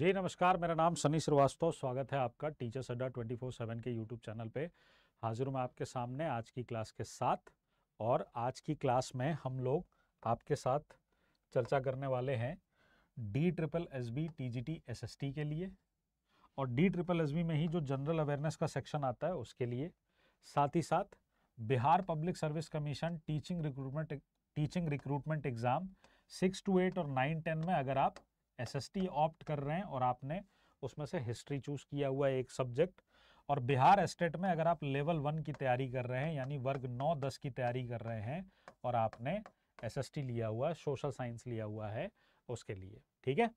जी नमस्कार मेरा नाम सनी श्रीवास्तव स्वागत है आपका teachers Adda twenty four seven के यूट्यूब चैनल पे हाजिर हूँ मैं आपके सामने आज की क्लास के साथ और आज की क्लास में हम लोग आपके साथ चर्चा करने वाले हैं D triple S B T G T S S T के लिए और डी ट्रिपल एस बी में ही जो जनरल अवेयरनेस का सेक्शन आता है उसके लिए साथ ही साथ Bihar public service commission teaching recruitment teaching recruitment exam six to eight और नाइन टेन में अगर आप एसएसटी ऑप्ट कर रहे हैं और आपने उसमें से हिस्ट्री चूज किया हुआ है एक सब्जेक्ट और बिहार स्टेट में अगर आप लेवल वन की तैयारी कर रहे हैं यानी वर्ग नौ दस की तैयारी कर रहे हैं और आपने एसएसटी लिया हुआ सोशल साइंस लिया हुआ है उसके लिए ठीक है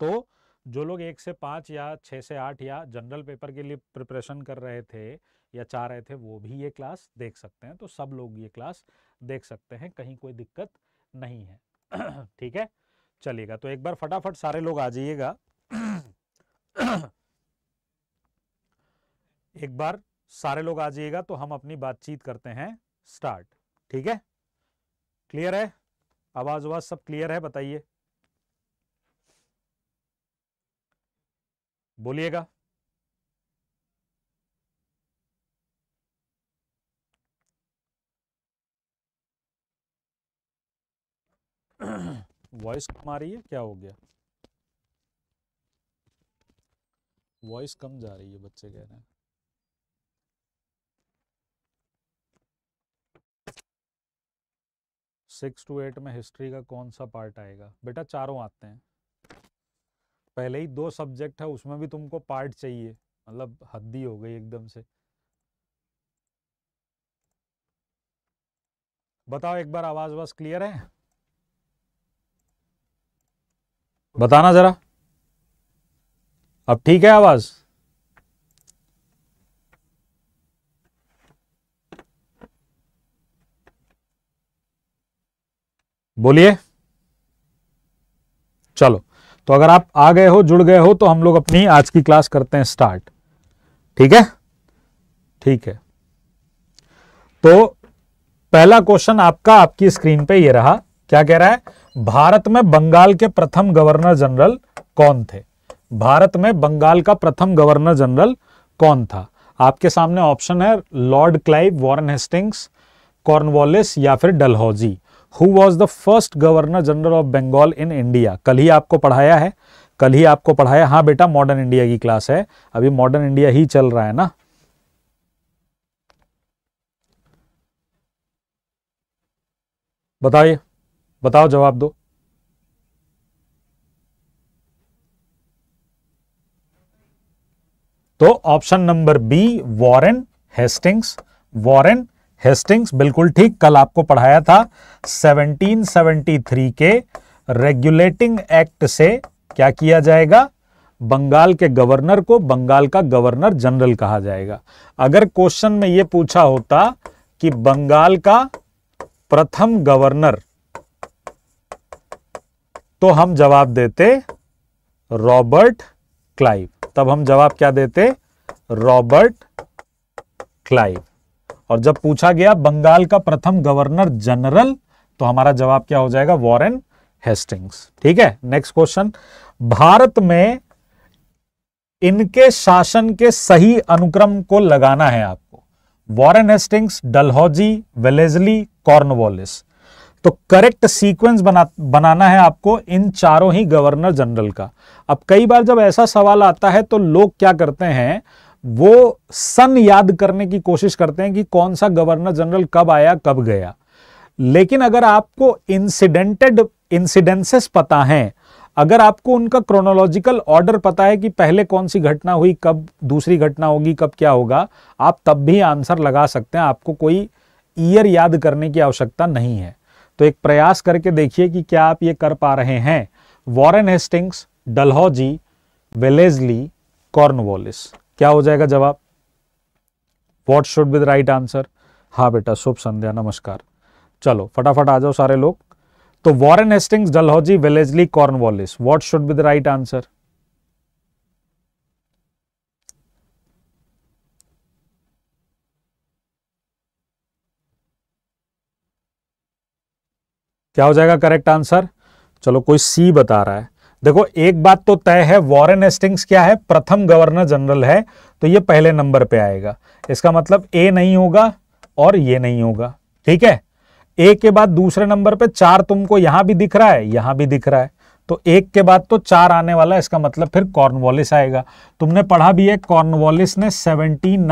तो जो लोग एक से पाँच या छः से आठ या जनरल पेपर के लिए प्रिपरेशन कर रहे थे या चाह रहे थे वो भी ये क्लास देख सकते हैं तो सब लोग ये क्लास देख सकते हैं कहीं कोई दिक्कत नहीं है ठीक है चलेगा तो एक बार फटाफट सारे लोग आ जाइएगा एक बार सारे लोग आ जाइएगा तो हम अपनी बातचीत करते हैं स्टार्ट ठीक है क्लियर है आवाज आवाज सब क्लियर है बताइए बोलिएगा वॉइस कम आ रही है क्या हो गया वॉइस कम जा रही है बच्चे कह रहे हैं सिक्स टू एट में हिस्ट्री का कौन सा पार्ट आएगा बेटा चारों आते हैं पहले ही दो सब्जेक्ट है उसमें भी तुमको पार्ट चाहिए मतलब हद्दी हो गई एकदम से बताओ एक बार आवाज आवाज क्लियर है बताना जरा अब ठीक है आवाज बोलिए चलो तो अगर आप आ गए हो जुड़ गए हो तो हम लोग अपनी आज की क्लास करते हैं स्टार्ट ठीक है ठीक है तो पहला क्वेश्चन आपका आपकी स्क्रीन पे ये रहा क्या कह रहा है भारत में बंगाल के प्रथम गवर्नर जनरल कौन थे भारत में बंगाल का प्रथम गवर्नर जनरल कौन था आपके सामने ऑप्शन है Lord Clive Warren Hastings Cornwallis या फिर Dalhousie who was the first governor general of Bengal in India कल ही आपको पढ़ाया है कल ही आपको पढ़ाया हाँ बेटा मॉडर्न इंडिया की क्लास है अभी मॉडर्न इंडिया ही चल रहा है ना बताइए बताओ जवाब दो तो option number B Warren Hastings Warren Hastings बिल्कुल ठीक कल आपको पढ़ाया था 1773 के रेगुलेटिंग एक्ट से क्या किया जाएगा बंगाल के गवर्नर को बंगाल का गवर्नर जनरल कहा जाएगा अगर क्वेश्चन में यह पूछा होता कि बंगाल का प्रथम गवर्नर तो हम जवाब देते रॉबर्ट क्लाइव तब हम जवाब क्या देते रॉबर्ट क्लाइव और जब पूछा गया बंगाल का प्रथम गवर्नर जनरल तो हमारा जवाब क्या हो जाएगा वॉरेन हेस्टिंग्स ठीक है नेक्स्ट क्वेश्चन भारत में इनके शासन के सही अनुक्रम को लगाना है आपको Warren Hastings Dalhousie Wellesley Cornwallis तो करेक्ट सीक्वेंस बना बनाना है आपको इन चारों ही गवर्नर जनरल का अब कई बार जब ऐसा सवाल आता है तो लोग क्या करते हैं वो सन याद करने की कोशिश करते हैं कि कौन सा गवर्नर जनरल कब आया कब गया लेकिन अगर आपको इंसिडेंटेड इंसिडेंसेस पता हैं अगर आपको उनका क्रोनोलॉजिकल ऑर्डर पता है कि पहले कौन सी घटना हुई कब दूसरी घटना होगी कब क्या होगा आप तब भी आंसर लगा सकते हैं आपको कोई ईयर याद करने की आवश्यकता नहीं है तो एक प्रयास करके देखिए कि क्या आप ये कर पा रहे हैं Warren Hastings Dalhousie Wellesley Cornwallis क्या हो जाएगा जवाब what should be the right answer हाँ बेटा शुभ संध्या नमस्कार चलो फटाफट आ जाओ सारे लोग तो Warren Hastings Dalhousie Wellesley Cornwallis what should be the right answer क्या हो जाएगा करेक्ट आंसर चलो कोई सी बता रहा है देखो एक बात तो तय है वॉरेन एस्टिंग्स क्या है प्रथम गवर्नर जनरल है तो ये पहले नंबर पे आएगा इसका मतलब ए नहीं होगा और ये नहीं होगा ठीक है ए के बाद दूसरे नंबर पे चार तुमको यहां भी दिख रहा है यहां भी दिख रहा है तो एक के बाद तो चार आने वाला इसका मतलब फिर कॉर्नवॉलिस आएगा तुमने पढ़ा भी है कॉर्नवॉलिस ने सेवनटीन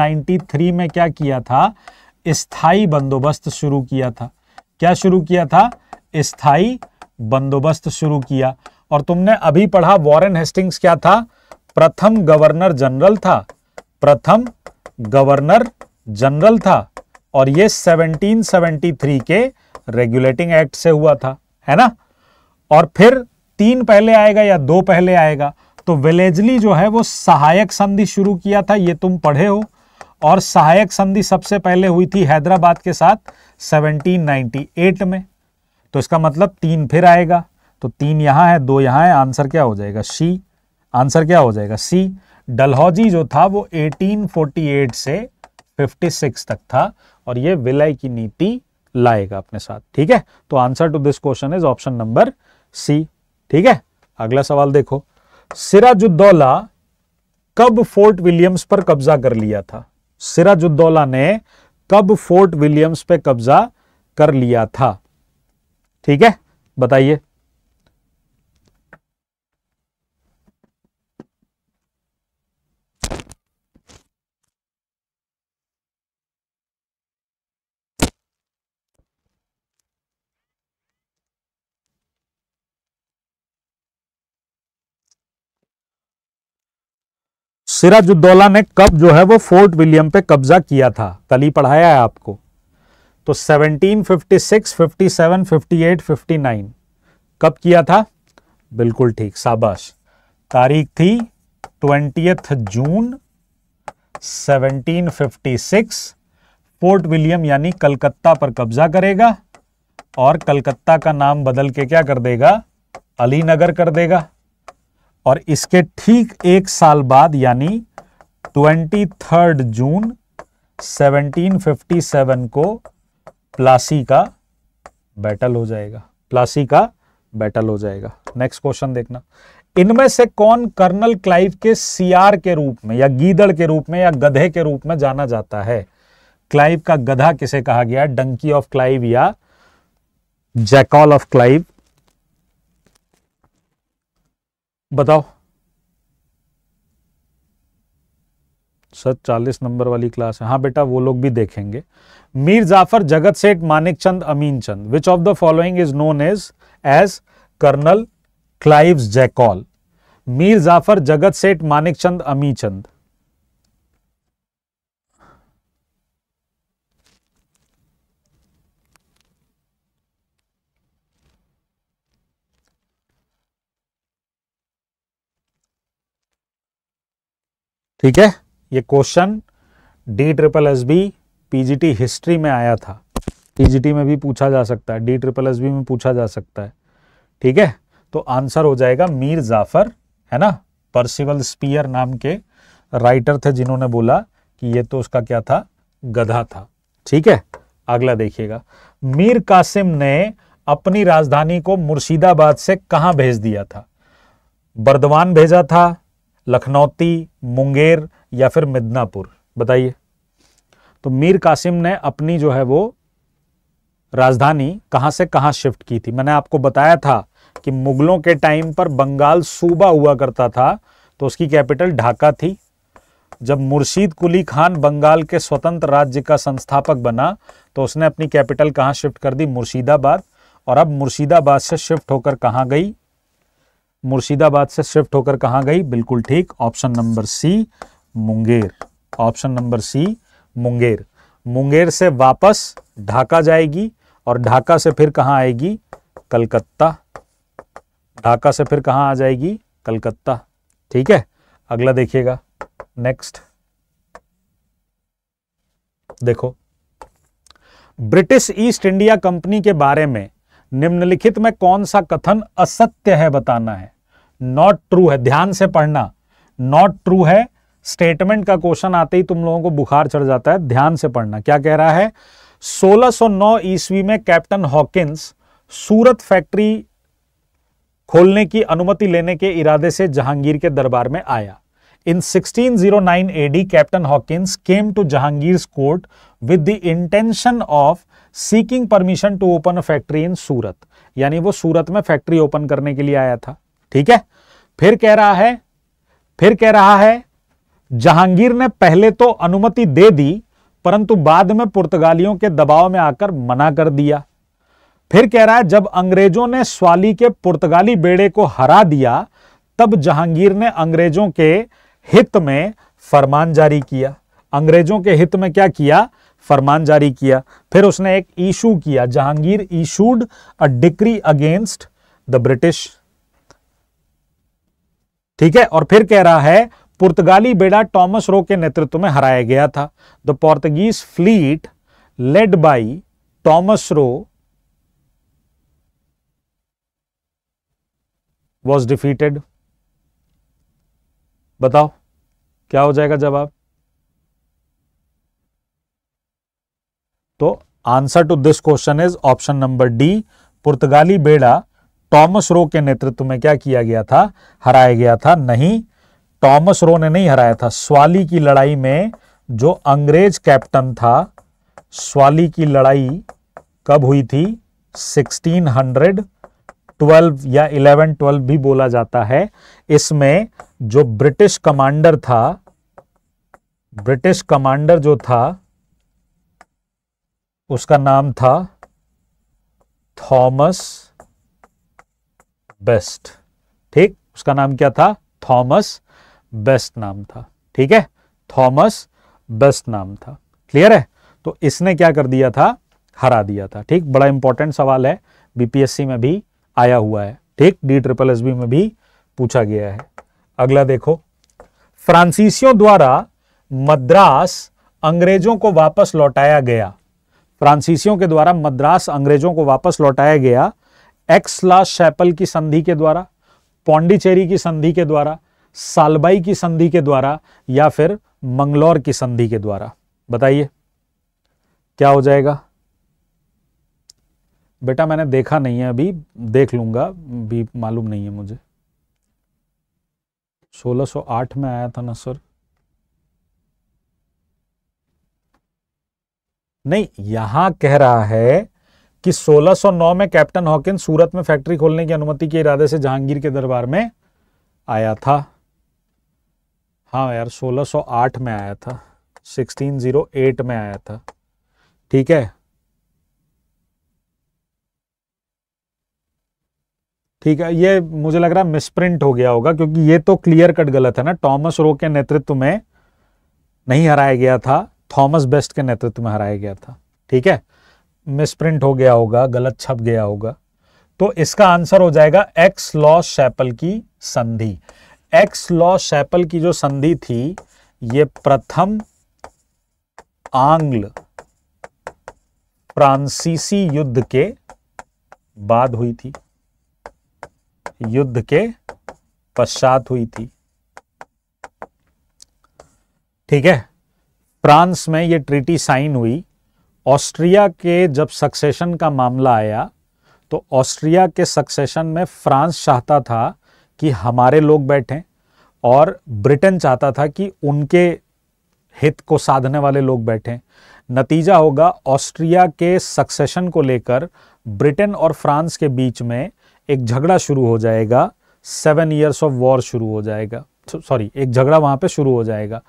में क्या किया था स्थाई बंदोबस्त शुरू किया था क्या शुरू किया था स्थायी बंदोबस्त शुरू किया और तुमने अभी पढ़ा वॉरेन हेस्टिंग्स क्या था प्रथम गवर्नर जनरल था प्रथम गवर्नर जनरल था और ये 1773 के रेगुलेटिंग एक्ट से हुआ था है ना और फिर तीन पहले आएगा या दो पहले आएगा तो विलेजली जो है वो सहायक संधि शुरू किया था ये तुम पढ़े हो और सहायक संधि सबसे पहले हुई थी हैदराबाद के साथ 1798 में तो इसका मतलब तीन फिर आएगा तो तीन यहां है दो यहां है आंसर क्या हो जाएगा सी आंसर क्या हो जाएगा सी डलहौजी जो था वो 1848 से 56 तक था और ये विलय की नीति लाएगा अपने साथ ठीक है तो answer to this question is option number C ठीक है अगला सवाल देखो सिराजुद्दौला कब फोर्ट विलियम्स पर कब्जा कर लिया था सिराजुद्दौला ने कब फोर्ट विलियम्स पे कब्जा कर लिया था ठीक है बताइए सिराजुद्दौला ने कब जो है वो फोर्ट विलियम पे कब्जा किया था कल ही पढ़ाया है आपको तो 1756, 57, 58, 59 कब किया था बिल्कुल ठीक शाबाश तारीख थी ट्वेंटियथ जून 1756 फोर्ट विलियम यानी कलकत्ता पर कब्जा करेगा और कलकत्ता का नाम बदल के क्या कर देगा अली नगर कर देगा और इसके ठीक एक साल बाद यानी ट्वेंटी थर्ड जून 1757 को प्लासी का बैटल हो जाएगा प्लासी का बैटल हो जाएगा नेक्स्ट क्वेश्चन देखना इनमें से कौन कर्नल क्लाइव के सीआर के रूप में या गीदड़ के रूप में या गधे के रूप में जाना जाता है क्लाइव का गधा किसे कहा गया डंकी ऑफ क्लाइव या जैकॉल ऑफ क्लाइव बताओ सर चालीस नंबर वाली क्लास है हाँ बेटा वो लोग भी देखेंगे Mir Jafar Jagat Seth Manik Chand Amin Chand which of the following is known as as Colonel Clive jackal Mir Jafar Jagat Seth Manik Chand Ami Chand ठीक है ये question D triple S B PGT history में आया था पीजीटी में भी पूछा जा सकता है डी ट्रिपल एस बी में पूछा जा सकता है ठीक है तो आंसर हो जाएगा मीर जाफर है ना पर्सिवल स्पीयर नाम के राइटर थे जिन्होंने बोला कि ये तो उसका क्या था गधा था ठीक है अगला देखिएगा मीर कासिम ने अपनी राजधानी को मुर्शिदाबाद से कहां भेज दिया था बर्दवान भेजा था लखनौती मुंगेर या फिर मिदनापुर बताइए तो मीर कासिम ने अपनी जो है वो राजधानी कहां से कहां शिफ्ट की थी मैंने आपको बताया था कि मुगलों के टाइम पर बंगाल सूबा हुआ करता था तो उसकी कैपिटल ढाका थी जब मुर्शीद कुली खान बंगाल के स्वतंत्र राज्य का संस्थापक बना तो उसने अपनी कैपिटल कहां शिफ्ट कर दी मुर्शिदाबाद और अब मुर्शिदाबाद से शिफ्ट होकर कहां गई मुर्शिदाबाद से शिफ्ट होकर कहां गई बिल्कुल ठीक option number C Munger option number C Munger Munger से वापस ढाका जाएगी और ढाका से फिर कहाँ आएगी कलकत्ता ढाका से फिर कहाँ आ जाएगी कलकत्ता ठीक है अगला देखिएगा नेक्स्ट देखो ब्रिटिश ईस्ट इंडिया कंपनी के बारे में निम्नलिखित में कौन सा कथन असत्य है बताना है नॉट ट्रू है ध्यान से पढ़ना नॉट ट्रू है स्टेटमेंट का क्वेश्चन आते ही तुम लोगों को बुखार चढ़ जाता है ध्यान से पढ़ना क्या कह रहा है 1609 ईस्वी में कैप्टन हॉकिंस सूरत फैक्ट्री खोलने की अनुमति लेने के इरादे से जहांगीर के दरबार में आया in 1609 zero AD captain Hawkins came to Jahangir court with the intention of seeking permission to open factory in Surat यानी वो सूरत में फैक्ट्री ओपन करने के लिए आया था ठीक है फिर कह रहा है फिर कह रहा है जहांगीर ने पहले तो अनुमति दे दी परंतु बाद में पुर्तगालियों के दबाव में आकर मना कर दिया फिर कह रहा है जब अंग्रेजों ने स्वाली के पुर्तगाली बेड़े को हरा दिया तब जहांगीर ने अंग्रेजों के हित में फरमान जारी किया अंग्रेजों के हित में क्या किया फरमान जारी किया फिर उसने एक इशू किया Jahangir issued a decree against the British ठीक है और फिर कह रहा है पुर्तगाली बेड़ा टॉमस रो के नेतृत्व में हराया गया था the Portuguese fleet led by Thomas Roe was defeated बताओ क्या हो जाएगा जवाब तो answer to this question is option number D पुर्तगाली बेड़ा टॉमस रो के नेतृत्व में क्या किया गया था हराया गया था नहीं टॉमस रो ने नहीं हराया था स्वाली की लड़ाई में जो अंग्रेज कैप्टन था स्वाली की लड़ाई कब हुई थी 1612 या 1112 भी बोला जाता है इसमें जो ब्रिटिश कमांडर था ब्रिटिश कमांडर जो था उसका नाम था थॉमस बेस्ट ठीक उसका नाम क्या था थॉमस बेस्ट नाम था ठीक है थॉमस बेस्ट नाम था क्लियर है तो इसने क्या कर दिया था हरा दिया था ठीक बड़ा इंपॉर्टेंट सवाल है बीपीएससी में भी आया हुआ है ठीक डी ट्रिपल एस बी में भी पूछा गया है अगला देखो फ्रांसीसियों द्वारा मद्रास अंग्रेजों को वापस लौटाया गया फ्रांसीसियों के द्वारा मद्रास अंग्रेजों को वापस लौटाया गया एक्स ला शैपल की संधि के द्वारा पौंडीचेरी की संधि के द्वारा सालबाई की संधि के द्वारा या फिर मंगलौर की संधि के द्वारा बताइए क्या हो जाएगा बेटा मैंने देखा नहीं है अभी देख लूंगा भी मालूम नहीं है मुझे 1608 में आया था ना सर नहीं यहां कह रहा है कि 1609 में कैप्टन हॉकिन सूरत में फैक्ट्री खोलने की अनुमति के इरादे से जहांगीर के दरबार में आया था हाँ यार 1608 में आया था 1608 में आया था ठीक है ठीक है ये मुझे लग रहा है मिसप्रिंट हो गया होगा क्योंकि ये तो क्लियर कट गलत है ना टॉमस रो के नेतृत्व में नहीं हराया गया था थॉमस बेस्ट के नेतृत्व में हराया गया था ठीक है मिसप्रिंट हो गया होगा गलत छप गया होगा तो इसका आंसर हो जाएगा एक्स लॉस शैपल की संधि एक्स लॉ सैपल की जो संधि थी ये प्रथम आंग्ल फ्रांसीसी युद्ध के बाद हुई थी युद्ध के पश्चात हुई थी ठीक है फ्रांस में ये ट्रीटी साइन हुई ऑस्ट्रिया के जब सक्सेशन का मामला आया तो ऑस्ट्रिया के सक्सेशन में फ्रांस चाहता था कि हमारे लोग बैठे और ब्रिटेन चाहता था कि उनके हित को साधने वाले लोग बैठे नतीजा होगा ऑस्ट्रिया के सक्सेशन को लेकर ब्रिटेन और फ्रांस के बीच में एक झगड़ा शुरू हो जाएगा सेवन ईयर्स ऑफ वॉर शुरू हो जाएगा सॉरी एक झगड़ा वहां पे शुरू हो जाएगा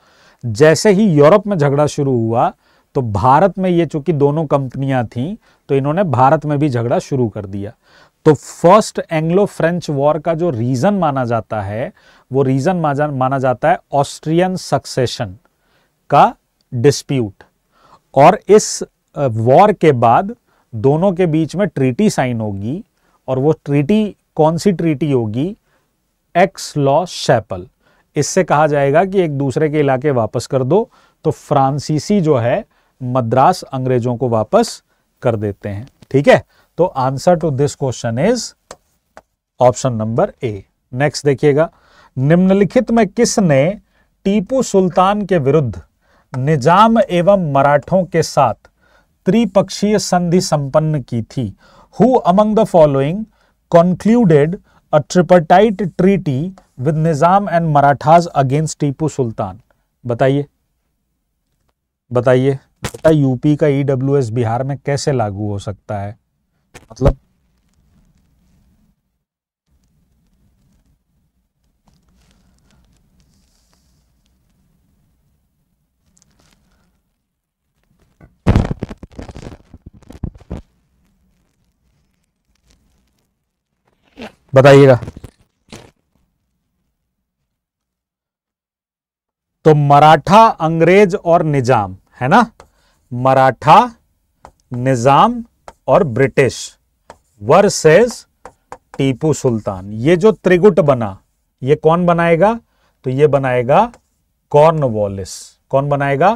जैसे ही यूरोप में झगड़ा शुरू हुआ तो भारत में ये चूंकि दोनों कंपनियां थीं तो इन्होंने भारत में भी झगड़ा शुरू कर दिया तो फर्स्ट एंग्लो फ्रेंच वॉर का जो रीजन माना जाता है वो रीजन माना जाता है ऑस्ट्रियन सक्सेशन का डिस्प्यूट और इस वॉर के बाद दोनों के बीच में ट्रीटी साइन होगी और वो ट्रीटी कौन सी ट्रीटी होगी एक्स लॉ शैपल इससे कहा जाएगा कि एक दूसरे के इलाके वापस कर दो तो फ्रांसीसी जो है मद्रास अंग्रेजों को वापस कर देते हैं ठीक है तो answer to this question is option number A next देखिएगा निम्नलिखित में किसने टीपू सुल्तान के विरुद्ध निजाम एवं मराठों के साथ त्रिपक्षीय संधि संपन्न की थी who among the following concluded a tripartite treaty with Nizam and Marathas against Tipu Sultan बताइए बताइए यूपी का ईडब्ल्यूएस e बिहार में कैसे लागू हो सकता है मतलब बताइएगा तो मराठा अंग्रेज और निजाम है ना मराठा निजाम और ब्रिटिश वर्सेस टीपू सुल्तान ये जो त्रिगुट बना ये कौन बनाएगा तो ये बनाएगा कॉर्न वॉलिस कौन बनाएगा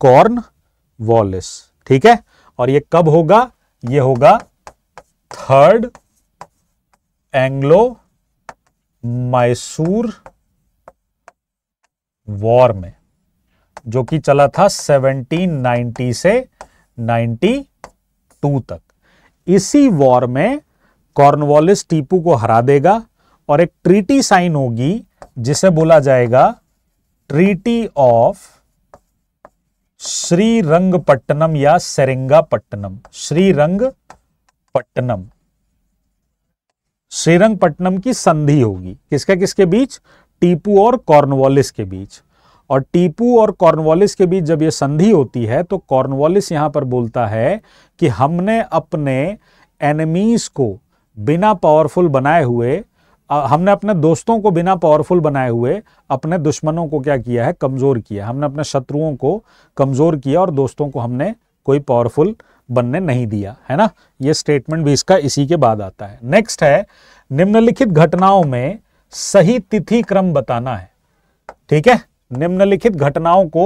कॉर्न वॉलिस ठीक है और ये कब होगा ये होगा थर्ड एंग्लो मैसूर वॉर में जो कि चला था 1790 से टू तक इसी वॉर में कॉर्नवालिस टीपू को हरा देगा और एक ट्रीटी साइन होगी जिसे बोला जाएगा ट्रीटी ऑफ श्रीरंगपट्टनम या सेरिंगापट्टनम श्रीरंगपट्टनम श्रीरंगपट्टनम की संधि होगी किसके किसके बीच टीपू और कॉर्नवालिस के बीच और टीपू और कॉर्नवालिस के बीच जब ये संधि होती है तो कॉर्नवालिस यहां पर बोलता है कि हमने अपने एनिमीज को बिना पावरफुल बनाए हुए हमने अपने दोस्तों को बिना पावरफुल बनाए हुए अपने दुश्मनों को क्या किया है कमज़ोर किया हमने अपने शत्रुओं को कमज़ोर किया और दोस्तों को हमने कोई पावरफुल बनने नहीं दिया है ना ये स्टेटमेंट भी इसका इसी के बाद आता है नेक्स्ट है निम्नलिखित घटनाओं में सही तिथि क्रम बताना है ठीक है निम्नलिखित घटनाओं को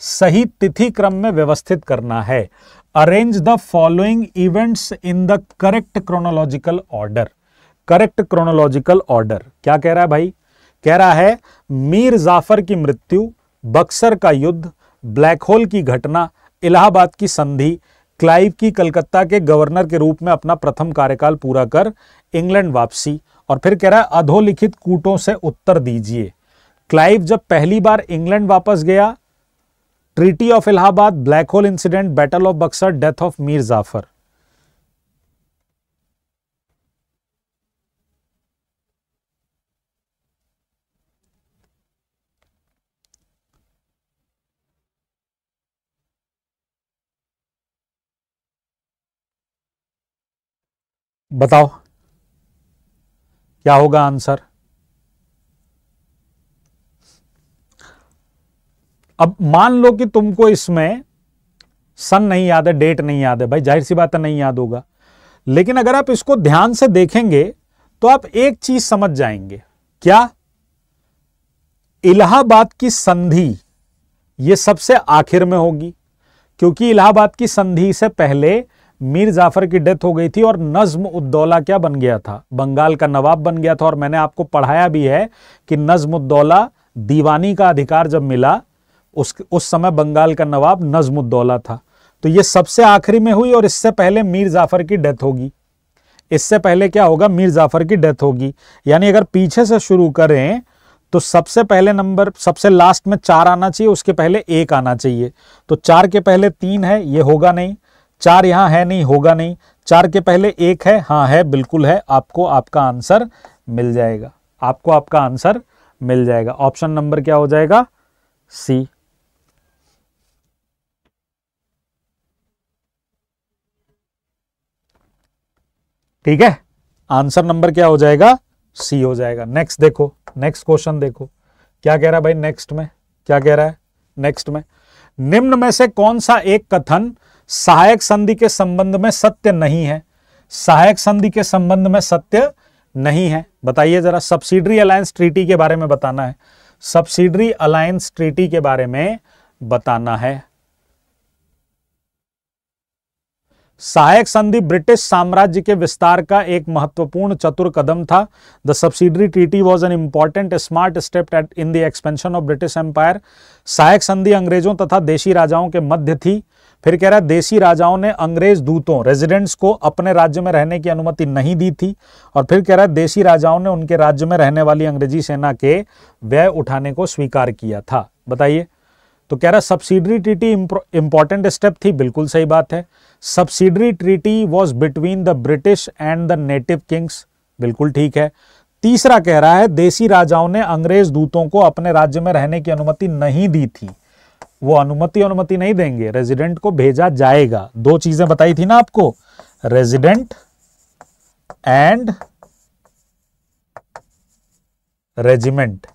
सही तिथि क्रम में व्यवस्थित करना है arrange the following events in the correct chronological order correct chronological order क्या कह रहा है भाई कह रहा है मीर जाफर की मृत्यु बक्सर का युद्ध ब्लैक होल की घटना इलाहाबाद की संधि क्लाइव की कलकत्ता के गवर्नर के रूप में अपना प्रथम कार्यकाल पूरा कर इंग्लैंड वापसी और फिर कह रहा है अधोलिखित कूटों से उत्तर दीजिए क्लाइव जब पहली बार इंग्लैंड वापस गया treaty of Allahabad black hole incident battle of Buxar death of Mir Jafar बताओ क्या होगा आंसर अब मान लो कि तुमको इसमें सन नहीं याद है डेट नहीं याद है भाई जाहिर सी बात है नहीं याद होगा लेकिन अगर आप इसको ध्यान से देखेंगे तो आप एक चीज समझ जाएंगे क्या इलाहाबाद की संधि यह सबसे आखिर में होगी क्योंकि इलाहाबाद की संधि से पहले मीर जाफर की डेथ हो गई थी और नज्म उद्दौला क्या बन गया था बंगाल का नवाब बन गया था और मैंने आपको पढ़ाया भी है कि नज्म उद्दौला दीवानी का अधिकार जब मिला उस उस समय बंगाल का नवाब नजमुद्दौला था तो ये सबसे आखिरी में हुई और इससे पहले मीर जाफ़र की डेथ होगी इससे पहले क्या होगा मीर जाफ़र की डेथ होगी यानी अगर पीछे से शुरू करें तो सबसे पहले नंबर सबसे लास्ट में चार आना चाहिए उसके पहले एक आना चाहिए तो चार के पहले तीन है ये होगा नहीं चार यहां है नहीं होगा नहीं चार के पहले एक है हाँ है बिल्कुल है आपको आपका आंसर मिल जाएगा आपको आपका आंसर मिल जाएगा ऑप्शन नंबर क्या हो जाएगा सी ठीक है आंसर नंबर क्या हो जाएगा सी हो जाएगा नेक्स्ट देखो नेक्स्ट क्वेश्चन देखो क्या कह रहा है भाई नेक्स्ट में क्या कह रहा है नेक्स्ट में निम्न में से कौन सा एक कथन सहायक संधि के संबंध में सत्य नहीं है सहायक संधि के संबंध में सत्य नहीं है बताइए जरा सब्सिडरी अलायंस ट्रीटी के बारे में बताना है सब्सिडरी अलायंस ट्रीटी के बारे में बताना है सहायक संधि ब्रिटिश साम्राज्य के विस्तार का एक महत्वपूर्ण चतुर कदम था the subsidiary treaty was an important smart step at in the expansion of British empire सहायक संधि अंग्रेजों तथा देशी राजाओं के मध्य थी फिर कह रहा है देशी राजाओं ने अंग्रेज दूतों रेजिडेंट्स को अपने राज्य में रहने की अनुमति नहीं दी थी और फिर कह रहा है देशी राजाओं ने उनके राज्य में रहने वाली अंग्रेजी सेना के व्यय उठाने को स्वीकार किया था बताइए तो कह रहा सब्सिडरी ट्रीटी इंपॉर्टेंट स्टेप थी बिल्कुल सही बात है subsidiary treaty was between the British and the native kings बिल्कुल ठीक है तीसरा कह रहा है देसी राजाओं ने अंग्रेज दूतों को अपने राज्य में रहने की अनुमति नहीं दी थी वो अनुमति अनुमति नहीं देंगे रेजिडेंट को भेजा जाएगा दो चीजें बताई थी ना आपको रेजिडेंट एंड रेजिमेंट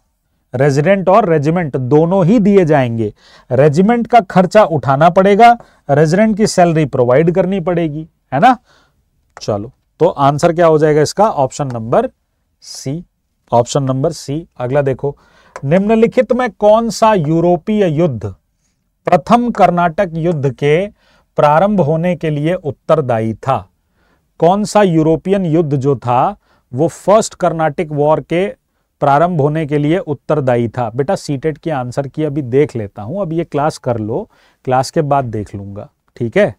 रेजिडेंट और रेजिमेंट दोनों ही दिए जाएंगे रेजिमेंट का खर्चा उठाना पड़ेगा रेजिडेंट की सैलरी प्रोवाइड करनी पड़ेगी है ना चलो तो आंसर क्या हो जाएगा इसका option number C option number C अगला देखो निम्नलिखित में कौन सा यूरोपीय युद्ध प्रथम कर्नाटक युद्ध के प्रारंभ होने के लिए उत्तरदायी था कौन सा यूरोपियन युद्ध जो था वो फर्स्ट कर्नाटिक वॉर के प्रारंभ होने के लिए उत्तरदायी था बेटा सीटेट e की आंसर की अभी देख लेता हूं अब ये क्लास कर लो क्लास के बाद देख लूंगा ठीक है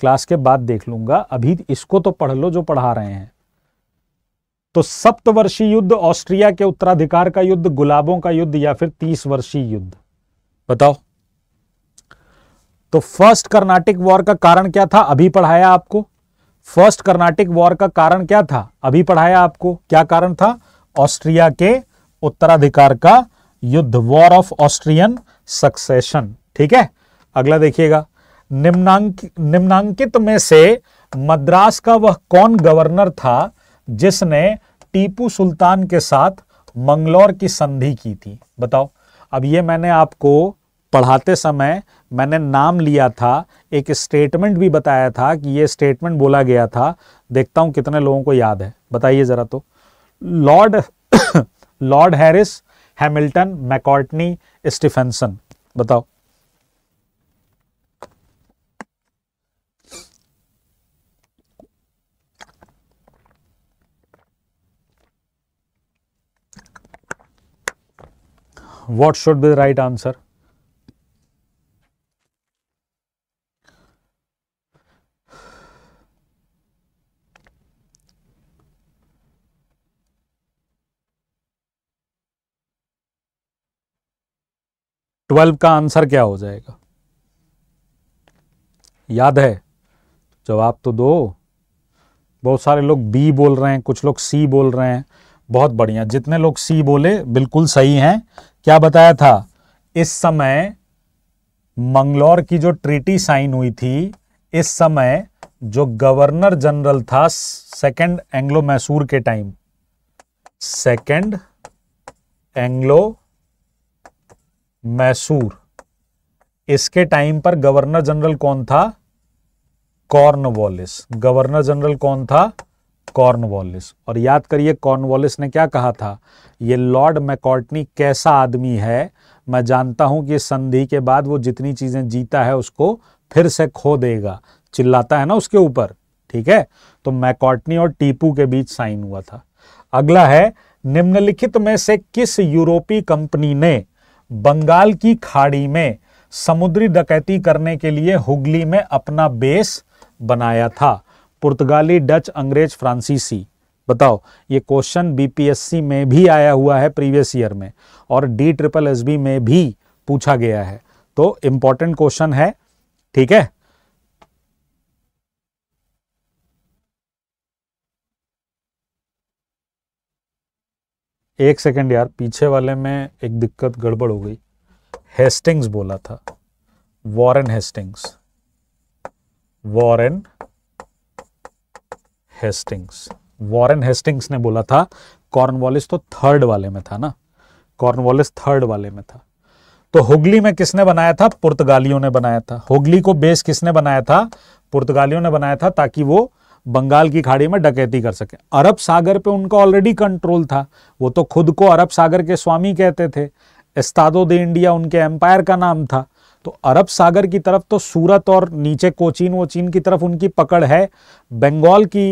क्लास के बाद देख लूंगा अभी इसको तो पढ़ लो जो पढ़ा रहे हैं तो सप्तवर्षीय युद्ध ऑस्ट्रिया के उत्तराधिकार का युद्ध गुलाबों का युद्ध या फिर तीस वर्षीय युद्ध बताओ तो फर्स्ट कर्नाटिक वॉर का कारण क्या था अभी पढ़ाया आपको फर्स्ट कर्नाटिक वॉर का कारण क्या था अभी पढ़ाया आपको क्या कारण था ऑस्ट्रिया के उत्तराधिकार का युद्ध वॉर ऑफ ऑस्ट्रियन सक्सेशन ठीक है अगला देखिएगा निम्नांक निम्नांकित में से मद्रास का वह कौन गवर्नर था जिसने टीपू सुल्तान के साथ मंगलौर की संधि की थी बताओ अब ये मैंने आपको पढ़ाते समय मैंने नाम लिया था एक स्टेटमेंट भी बताया था कि ये स्टेटमेंट बोला गया था देखता हूं कितने लोगों को याद है बताइए ज़रा तो lord lord Harris Hamilton Macartney Stephenson बताओ what should be the right answer twelve का आंसर क्या हो जाएगा याद है जवाब तो दो बहुत सारे लोग बी बोल रहे हैं कुछ लोग सी बोल रहे हैं बहुत बढ़िया जितने लोग सी बोले बिल्कुल सही हैं क्या बताया था इस समय मंगलौर की जो ट्रीटी साइन हुई थी इस समय जो गवर्नर जनरल था सेकंड एंग्लो मैसूर के टाइम सेकंड एंग्लो मैसूर इसके टाइम पर गवर्नर जनरल कौन था कॉर्नवॉलिस गवर्नर जनरल कौन था कॉर्नवॉलिस और याद करिए कॉर्नवॉलिस ने क्या कहा था ये लॉर्ड मैकॉर्टनी कैसा आदमी है मैं जानता हूं कि संधि के बाद वो जितनी चीजें जीता है उसको फिर से खो देगा चिल्लाता है ना उसके ऊपर ठीक है तो मैकॉर्टनी और टीपू के बीच साइन हुआ था अगला है निम्नलिखित में से किस यूरोपीय कंपनी ने बंगाल की खाड़ी में समुद्री डकैती करने के लिए हुगली में अपना बेस बनाया था पुर्तगाली डच अंग्रेज फ्रांसीसी बताओ ये क्वेश्चन बीपीएससी में भी आया हुआ है प्रीवियस ईयर में और डी ट्रिपल एस में भी पूछा गया है तो इंपॉर्टेंट क्वेश्चन है ठीक है एक सेकंड यार पीछे वाले में एक दिक्कत गड़बड़ हो गई हेस्टिंग्स बोला था Warren Hastings Warren Hastings Warren Hastings ने बोला था कॉर्नवॉलिस तो थर्ड वाले में था ना कॉर्नवॉलिस थर्ड वाले में था तो हुगली में किसने बनाया था पुर्तगालियों ने बनाया था हुगली को बेस किसने बनाया था पुर्तगालियों ने बनाया था ताकि वो बंगाल की खाड़ी में डकैती कर सके अरब सागर पे उनका ऑलरेडी कंट्रोल था वो तो खुद को अरब सागर के स्वामी कहते थे इस्तादो दे इंडिया उनके एम्पायर का नाम था तो अरब सागर की तरफ तो सूरत और नीचे कोचीन चीन की तरफ उनकी पकड़ है बंगाल की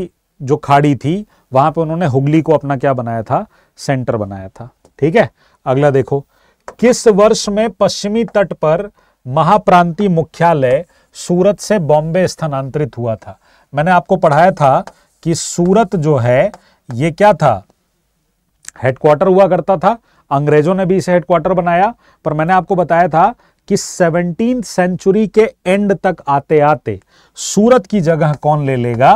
जो खाड़ी थी वहां पे उन्होंने हुगली को अपना क्या बनाया था सेंटर बनाया था ठीक है अगला देखो किस वर्ष में पश्चिमी तट पर महाप्रांति मुख्यालय सूरत से बॉम्बे स्थानांतरित हुआ था मैंने आपको पढ़ाया था कि सूरत जो है ये क्या था हेडक्वार्टर हुआ करता था अंग्रेजों ने भी इसे हेडक्वार्टर बनाया पर मैंने आपको बताया था कि सेवनटीन सेंचुरी के एंड तक आते आते सूरत की जगह कौन ले लेगा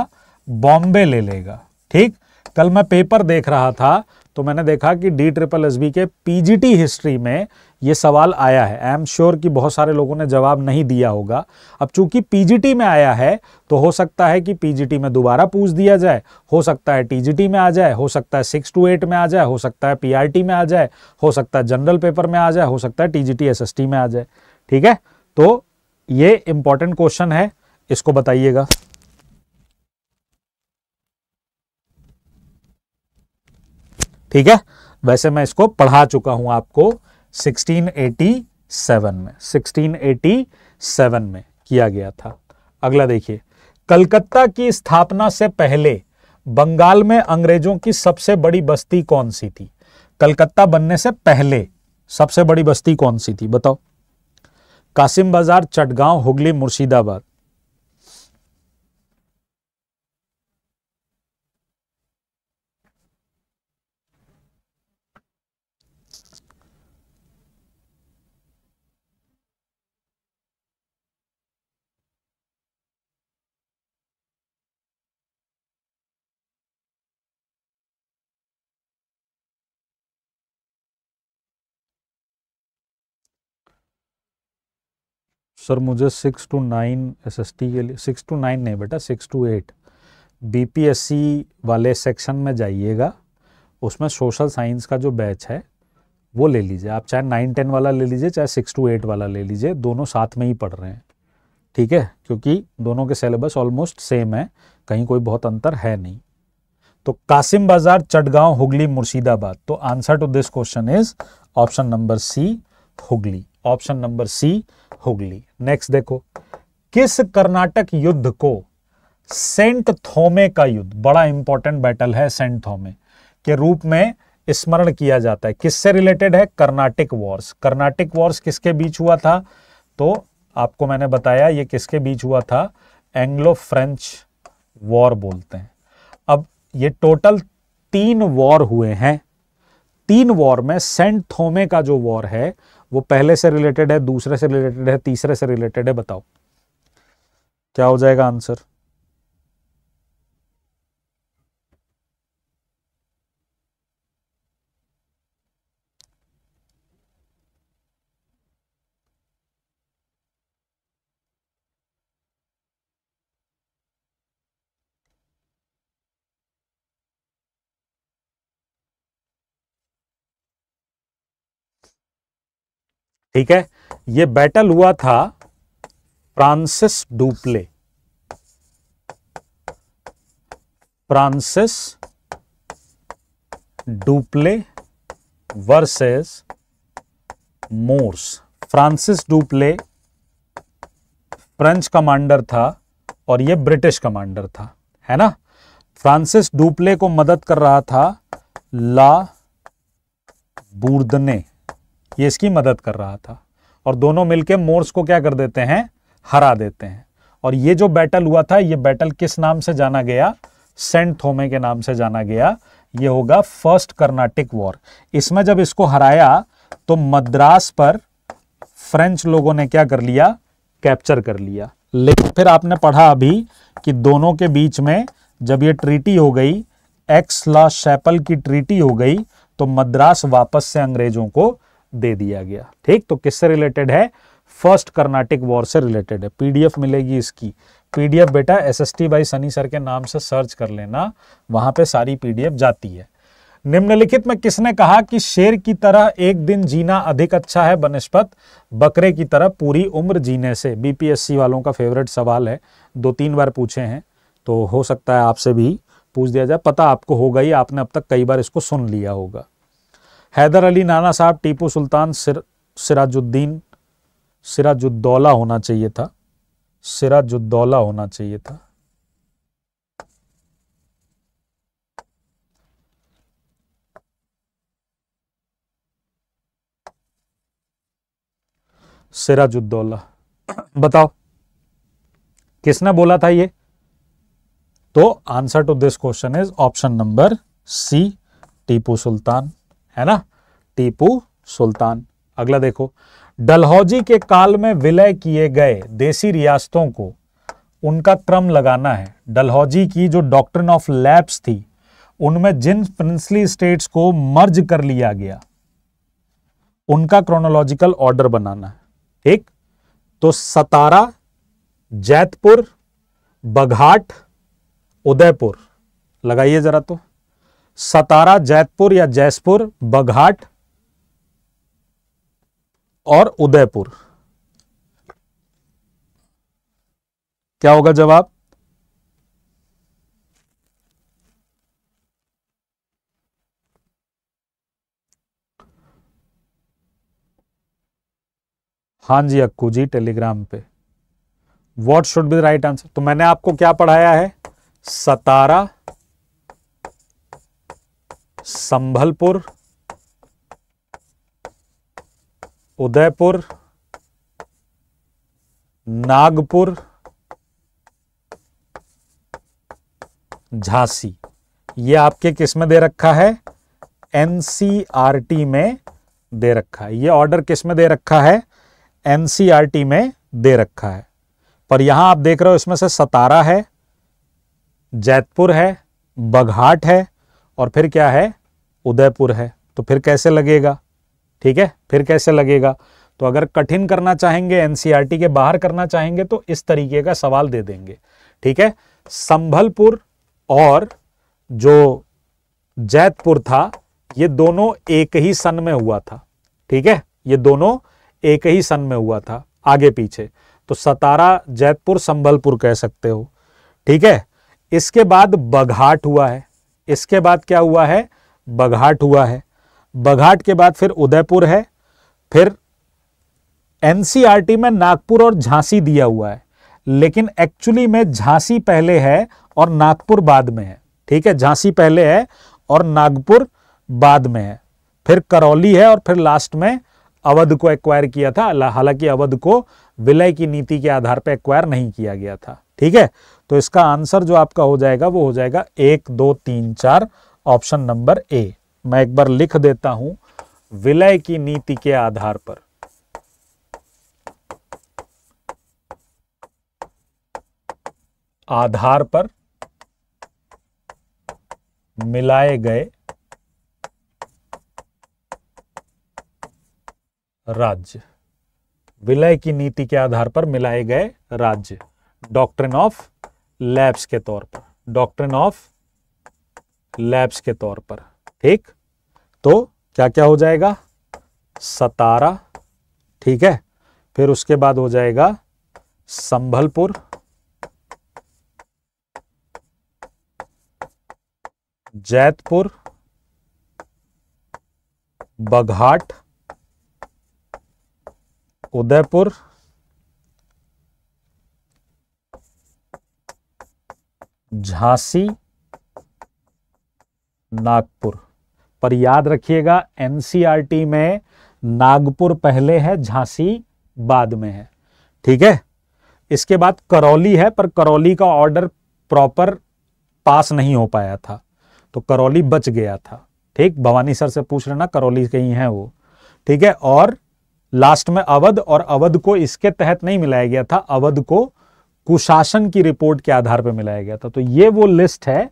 बॉम्बे ले लेगा ठीक कल मैं पेपर देख रहा था तो मैंने देखा कि डी ट्रिपल एस बी के पीजीटी हिस्ट्री में ये सवाल आया है आई एम श्योर कि बहुत सारे लोगों ने जवाब नहीं दिया होगा अब चूंकि पीजीटी में आया है तो हो सकता है कि पीजीटी में दोबारा पूछ दिया जाए हो सकता है टीजीटी में आ जाए हो सकता है सिक्स टू एट में आ जाए हो सकता है पीआरटी में आ जाए हो सकता है जनरल पेपर में आ जाए हो सकता है टीजीटी टी में आ जाए ठीक है तो ये इंपॉर्टेंट क्वेश्चन है इसको बताइएगा ठीक है वैसे मैं इसको पढ़ा चुका हूं आपको 1687 में 1687 में किया गया था अगला देखिए कलकत्ता की स्थापना से पहले बंगाल में अंग्रेजों की सबसे बड़ी बस्ती कौन सी थी कलकत्ता बनने से पहले सबसे बड़ी बस्ती कौन सी थी बताओ कासिम बाजार चटगांव हुगली मुर्शिदाबाद सर मुझे six two nine S S T के लिए सिक्स टू नाइन नहीं बेटा six to eight B P S C वाले सेक्शन में जाइएगा उसमें सोशल साइंस का जो बैच है वो ले लीजिए आप चाहे नाइन टेन वाला ले लीजिए चाहे सिक्स टू एट वाला ले लीजिए दोनों साथ में ही पढ़ रहे हैं ठीक है क्योंकि दोनों के सिलेबस ऑलमोस्ट सेम है कहीं कोई बहुत अंतर है नहीं तो कासिम बाजार चटगांव हुगली मुर्शिदाबाद तो answer to this question is option number C Hooghly option number C Hooghly next देखो किस कर्नाटक युद्ध को सेंट थोमे का युद्ध बड़ा इंपॉर्टेंट बैटल है सेंट थोमे के रूप में स्मरण किया जाता है किससे रिलेटेड है कर्नाटिक वॉर्स कर्नाटिक वॉर्स किसके बीच हुआ था तो आपको मैंने बताया ये किसके बीच हुआ था एंग्लो फ्रेंच वॉर बोलते हैं अब ये टोटल तीन वॉर हुए हैं तीन वॉर में सेंट थोमे का जो वॉर है वो पहले से रिलेटेड है दूसरे से रिलेटेड है तीसरे से रिलेटेड है बताओ क्या हो जाएगा आंसर ठीक है ये बैटल हुआ था Francis Dupleix Francis Dupleix versus Morse Francis Dupleix French commander था और ये ब्रिटिश कमांडर था है ना फ्रांसिस डुप्ले को मदद कर रहा था ला बूर्दने ये इसकी मदद कर रहा था और दोनों मिलके मोर्स को क्या कर देते हैं हरा देते हैं और ये जो बैटल हुआ था ये बैटल किस नाम से जाना गया सेंट थोमे के नाम से जाना गया ये होगा फर्स्ट कर्नाटिक वॉर इसमें जब इसको हराया तो मद्रास पर फ्रेंच लोगों ने क्या कर लिया कैप्चर कर लिया लेकिन फिर आपने पढ़ा अभी कि दोनों के बीच में जब ये ट्रीटी हो गई एक्स ला शैपल की ट्रीटी हो गई तो मद्रास वापस से अंग्रेजों को दे दिया गया ठीक तो किससे रिलेटेड है फर्स्ट कर्नाटिक वॉर से रिलेटेड है पीडीएफ मिलेगी इसकी पीडीएफ बेटा एसएसटी बाई सनी सर के नाम से सर्च कर लेना वहां पे सारी पीडीएफ जाती है निम्नलिखित में किसने कहा कि शेर की तरह एक दिन जीना अधिक अच्छा है बनस्पत बकरे की तरह पूरी उम्र जीने से बीपीएससी वालों का फेवरेट सवाल है दो तीन बार पूछे हैं तो हो सकता है आपसे भी पूछ दिया जाए पता आपको होगा ही आपने अब तक कई बार इसको सुन लिया होगा हैदर अली नाना साहब टीपू सुल्तान सिर सिराजुद्दीन सिराजुद्दौला होना चाहिए था सिराजुद्दौला होना चाहिए था सिराजुद्दौला बताओ किसने बोला था ये तो answer to this question is option number C Tipu Sultan है ना टीपू सुल्तान अगला देखो डलहौजी के काल में विलय किए गए देसी रियासतों को उनका क्रम लगाना है डलहौजी की जो डॉक्टर ऑफ लैब्स थी उनमें जिन प्रिंसली स्टेट्स को मर्ज कर लिया गया उनका क्रोनोलॉजिकल ऑर्डर बनाना है एक तो सतारा जैतपुर बघाट उदयपुर लगाइए जरा तो सतारा जैतपुर या जैसपुर बघाट और उदयपुर क्या होगा जवाब हां जी अक्कू जी टेलीग्राम पे what should be the right answer तो मैंने आपको क्या पढ़ाया है सतारा संभलपुर उदयपुर नागपुर झांसी ये आपके किस में दे रखा है एनसीआरटी में दे रखा है ये ऑर्डर किस में दे रखा है एनसीआरटी में दे रखा है पर यहां आप देख रहे हो इसमें से सतारा है जैतपुर है बघाट है और फिर क्या है उदयपुर है तो फिर कैसे लगेगा ठीक है फिर कैसे लगेगा तो अगर कठिन करना चाहेंगे एनसीईआरटी e के बाहर करना चाहेंगे तो इस तरीके का सवाल दे देंगे ठीक है संभलपुर और जो जैतपुर था ये दोनों एक ही सन में हुआ था ठीक है ये दोनों एक ही सन में हुआ था आगे पीछे तो सतारा जैतपुर संभलपुर कह सकते हो ठीक है इसके बाद बघाट हुआ है इसके बाद क्या हुआ है बघाट हुआ है बघाट के बाद फिर उदयपुर है फिर एनसीआरटी में नागपुर और झांसी दिया हुआ है लेकिन एक्चुअली में झांसी पहले है और नागपुर बाद में है ठीक है झांसी पहले है और नागपुर बाद में है फिर करौली है और फिर लास्ट में अवध को एक्वायर किया था हालांकि अवध को विलय की नीति के आधार पर एक्वायर नहीं किया गया था ठीक है तो इसका आंसर जो आपका हो जाएगा वो हो जाएगा एक दो तीन चार ऑप्शन नंबर ए मैं एक बार लिख देता हूं विलय की नीति के आधार पर आधार पर मिलाए गए राज्य विलय की नीति के आधार पर मिलाए गए राज्य डॉक्ट्रिन ऑफ लैब्स के तौर पर डॉक्ट्रिन ऑफ लैब्स के तौर पर ठीक तो क्या क्या हो जाएगा सतारा ठीक है फिर उसके बाद हो जाएगा संभलपुर जैतपुर बघाट उदयपुर झांसी नागपुर पर याद रखिएगा एनसीईआरटी में नागपुर पहले है झांसी बाद में है ठीक है इसके बाद करौली है पर करौली का ऑर्डर प्रॉपर पास नहीं हो पाया था तो करौली बच गया था ठीक भवानी सर से पूछ लेना करौली कहीं है वो ठीक है और लास्ट में अवध और अवध को इसके तहत नहीं मिलाया गया था अवध को कुशासन की रिपोर्ट के आधार पर मिलाया गया था तो ये वो लिस्ट है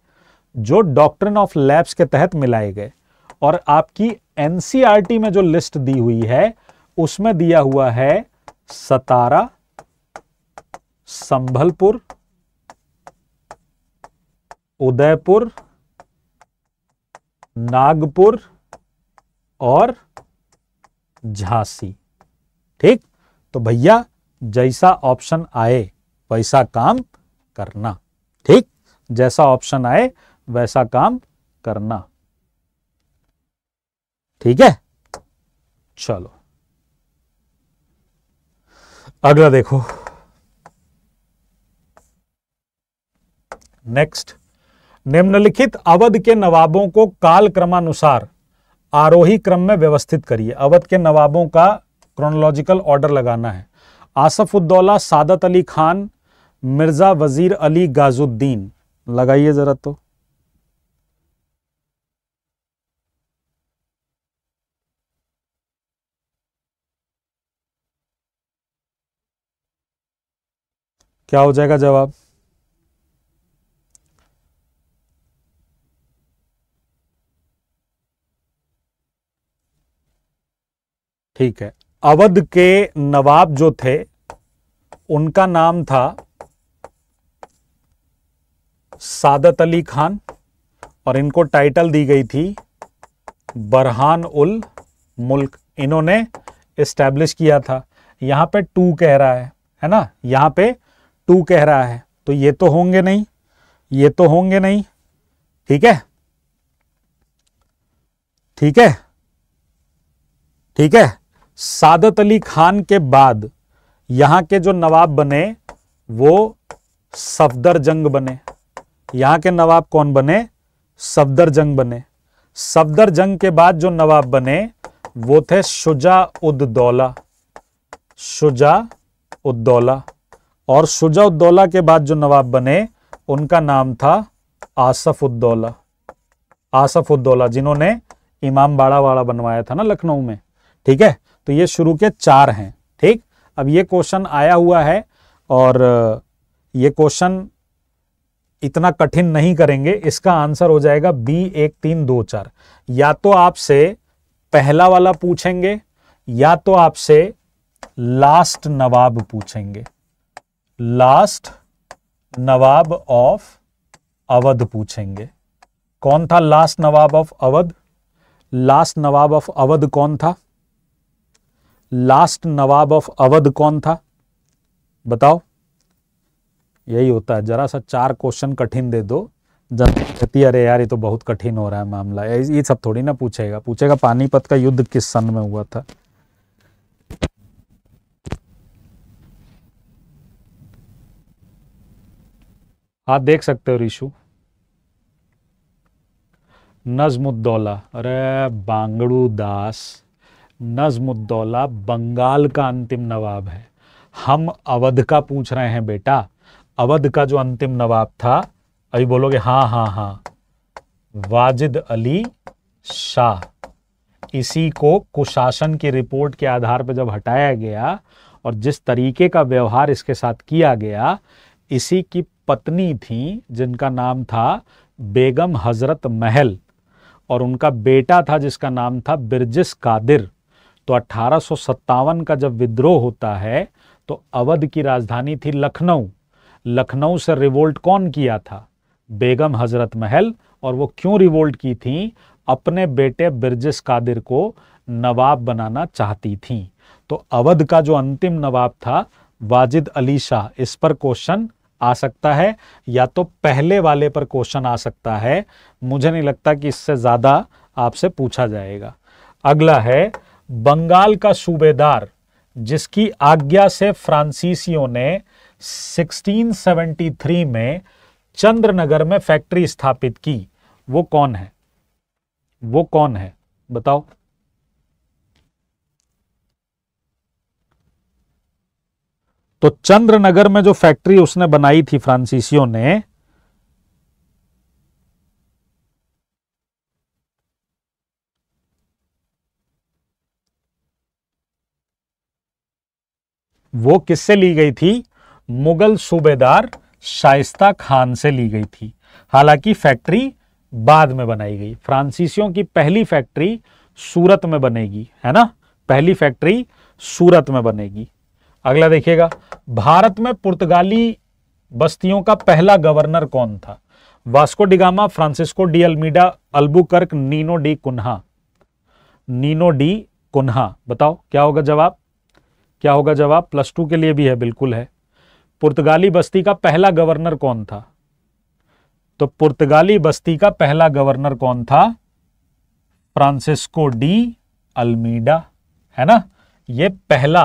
जो डॉक्ट्रिन ऑफ लैब्स के तहत मिलाए गए और आपकी एनसीआरटी e में जो लिस्ट दी हुई है उसमें दिया हुआ है सतारा संभलपुर उदयपुर नागपुर और झांसी ठीक तो भैया जैसा ऑप्शन आए वैसा काम करना ठीक जैसा ऑप्शन आए वैसा काम करना ठीक है चलो अगला देखो नेक्स्ट निम्नलिखित अवध के नवाबों को काल क्रमानुसार आरोही क्रम में व्यवस्थित करिए अवध के नवाबों का क्रोनोलॉजिकल ऑर्डर लगाना है आसफ उद्दौला सादत अली खान मिर्ज़ा वज़ीर अली गाजुद्दीन लगाइए ज़रा तो क्या हो जाएगा जवाब ठीक है अवध के नवाब जो थे उनका नाम था सादत अली खान और इनको टाइटल दी गई थी बरहान उल मुल्क इन्होंने इस्टेब्लिश किया था यहां पे टू कह रहा है है ना यहां पे टू कह रहा है तो ये तो होंगे नहीं ये तो होंगे नहीं ठीक है ठीक है ठीक है सादत अली खान के बाद यहां के जो नवाब बने वो सफदर जंग बने यहां के नवाब कौन बने सफदर जंग बने सफदर जंग के बाद जो नवाब बने वो थे शुजा उद दौला शुजा उद दौला और शुजाउद्दौला के बाद जो नवाब बने उनका नाम था आसफुद्दौला आसफुद्दौला जिन्होंने इमाम बाड़ा वाड़ा बनवाया था ना लखनऊ में ठीक है तो ये शुरू के चार हैं ठीक अब ये क्वेश्चन आया हुआ है और ये क्वेश्चन इतना कठिन नहीं करेंगे इसका आंसर हो जाएगा बी एक तीन दो चार या तो आपसे पहला वाला पूछेंगे या तो आपसे लास्ट नवाब पूछेंगे लास्ट नवाब ऑफ अवध पूछेंगे कौन था last nawab of Awadh last nawab of Awadh कौन था लास्ट नवाब ऑफ अवध कौन था बताओ यही होता है जरा सा चार क्वेश्चन कठिन दे दो जनता अरे यार ये तो बहुत कठिन हो रहा है मामला ये सब थोड़ी ना पूछेगा पूछेगा पानीपत का युद्ध किस सन में हुआ था आप देख सकते हो रिशु नजमुद्दौला अरे बांगड़ू दास नजमुद्दौला बंगाल का अंतिम नवाब है हम अवध का पूछ रहे हैं बेटा अवध का जो अंतिम नवाब था अभी बोलोगे हाँ हाँ हाँ वाजिद अली शाह इसी को कुशासन की रिपोर्ट के आधार पर जब हटाया गया और जिस तरीके का व्यवहार इसके साथ किया गया इसी की पत्नी थी जिनका नाम था बेगम हज़रत महल और उनका बेटा था जिसका नाम था बिरजिस कादिर तो अट्ठारह का जब विद्रोह होता है तो अवध की राजधानी थी लखनऊ लखनऊ से रिवोल्ट कौन किया था बेगम हज़रत महल और वो क्यों रिवोल्ट की थी अपने बेटे बिरजिस कादिर को नवाब बनाना चाहती थी तो अवध का जो अंतिम नवाब था वाजिद अली शाह इस पर क्वेश्चन आ सकता है या तो पहले वाले पर क्वेश्चन आ सकता है मुझे नहीं लगता कि इससे ज़्यादा आपसे पूछा जाएगा अगला है बंगाल का सूबेदार जिसकी आज्ञा से फ्रांसीसियों ने 1673 में चंद्रनगर में फैक्ट्री स्थापित की वो कौन है वो कौन है बताओ तो चंद्रनगर में जो फैक्ट्री उसने बनाई थी फ्रांसीसियों ने वो किससे ली गई थी मुगल सूबेदार शाइस्ता खान से ली गई थी हालांकि फैक्ट्री बाद में बनाई गई फ्रांसीसियों की पहली फैक्ट्री सूरत में बनेगी है ना पहली फैक्ट्री सूरत में बनेगी अगला देखिएगा भारत में पुर्तगाली बस्तियों का पहला गवर्नर कौन था Vasco da Gama Francisco de Almeida Albuquerque Nino de Cunha Nino de Cunha बताओ क्या होगा जवाब क्या होगा जवाब प्लस टू के लिए भी है बिल्कुल है पुर्तगाली बस्ती का पहला गवर्नर कौन था तो पुर्तगाली बस्ती का पहला गवर्नर कौन था फ्रांसिस्को डी अल्मीडा है ना ये पहला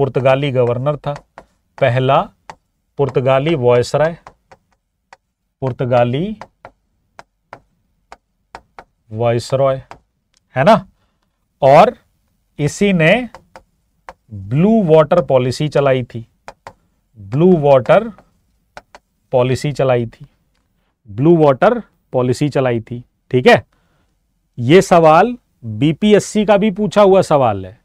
पुर्तगाली गवर्नर था पहला पुर्तगाली वॉयसराय पुर्तगाली वॉयसरॉय है ना और इसी ने ब्लू वाटर पॉलिसी चलाई थी ब्लू वाटर पॉलिसी चलाई थी ब्लू वाटर पॉलिसी चलाई थी ठीक है यह सवाल बीपीएससी का भी पूछा हुआ सवाल है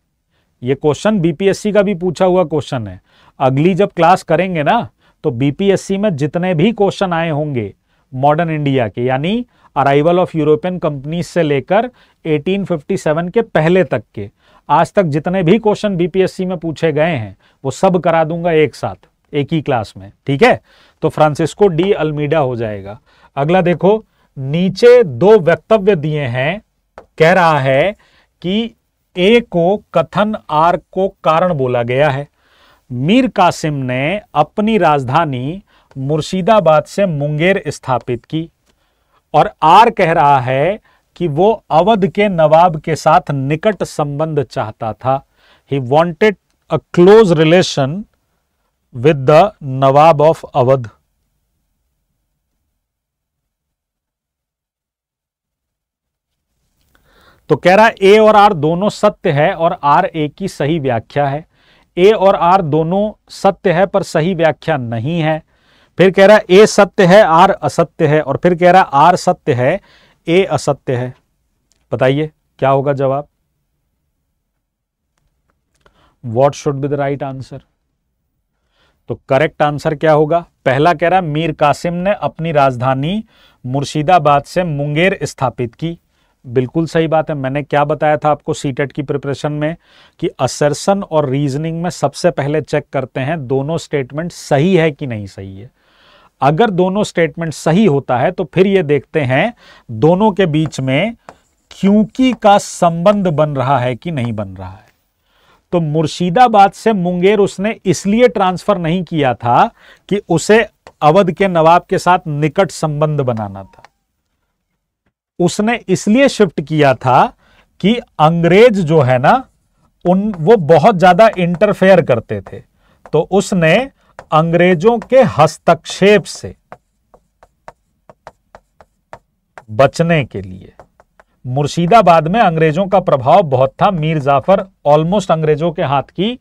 ये क्वेश्चन बीपीएससी का भी पूछा हुआ क्वेश्चन है अगली जब क्लास करेंगे ना तो बीपीएससी में जितने भी क्वेश्चन आए होंगे मॉडर्न इंडिया के यानी अराइवल ऑफ यूरोपियन कंपनीज से लेकर 1857 के पहले तक के आज तक जितने भी क्वेश्चन बीपीएससी में पूछे गए हैं वो सब करा दूंगा एक साथ एक ही क्लास में ठीक है तो फ्रांसिस्को डी अल्मीडा हो जाएगा अगला देखो नीचे दो वक्तव्य दिए हैं कह रहा है कि ए को कथन आर को कारण बोला गया है मीर कासिम ने अपनी राजधानी मुर्शिदाबाद से मुंगेर स्थापित की और आर कह रहा है कि वो अवध के नवाब के साथ निकट संबंध चाहता था he wanted a close relation with the nawab of Awadh तो कह रहा है ए और आर दोनों सत्य है और आर ए की सही व्याख्या है ए और आर दोनों सत्य है पर सही व्याख्या नहीं है फिर कह रहा है ए सत्य है आर असत्य है और फिर कह रहा है आर सत्य है ए असत्य है बताइए क्या होगा जवाब what should be the right answer तो करेक्ट आंसर क्या होगा पहला कह रहा है मीर कासिम ने अपनी राजधानी मुर्शिदाबाद से मुंगेर स्थापित की बिल्कुल सही बात है मैंने क्या बताया था आपको सीटेट e की प्रिपरेशन में कि असरसन और रीजनिंग में सबसे पहले चेक करते हैं दोनों स्टेटमेंट सही है कि नहीं सही है अगर दोनों स्टेटमेंट सही होता है तो फिर ये देखते हैं दोनों के बीच में क्योंकि का संबंध बन रहा है कि नहीं बन रहा है तो मुर्शिदाबाद से मुंगेर उसने इसलिए ट्रांसफर नहीं किया था कि उसे अवध के नवाब के साथ निकट संबंध बनाना था उसने इसलिए शिफ्ट किया था कि अंग्रेज जो है ना उन वो बहुत ज्यादा इंटरफेयर करते थे तो उसने अंग्रेजों के हस्तक्षेप से बचने के लिए मुर्शिदाबाद में अंग्रेजों का प्रभाव बहुत था मीर जाफर ऑलमोस्ट अंग्रेजों के हाथ की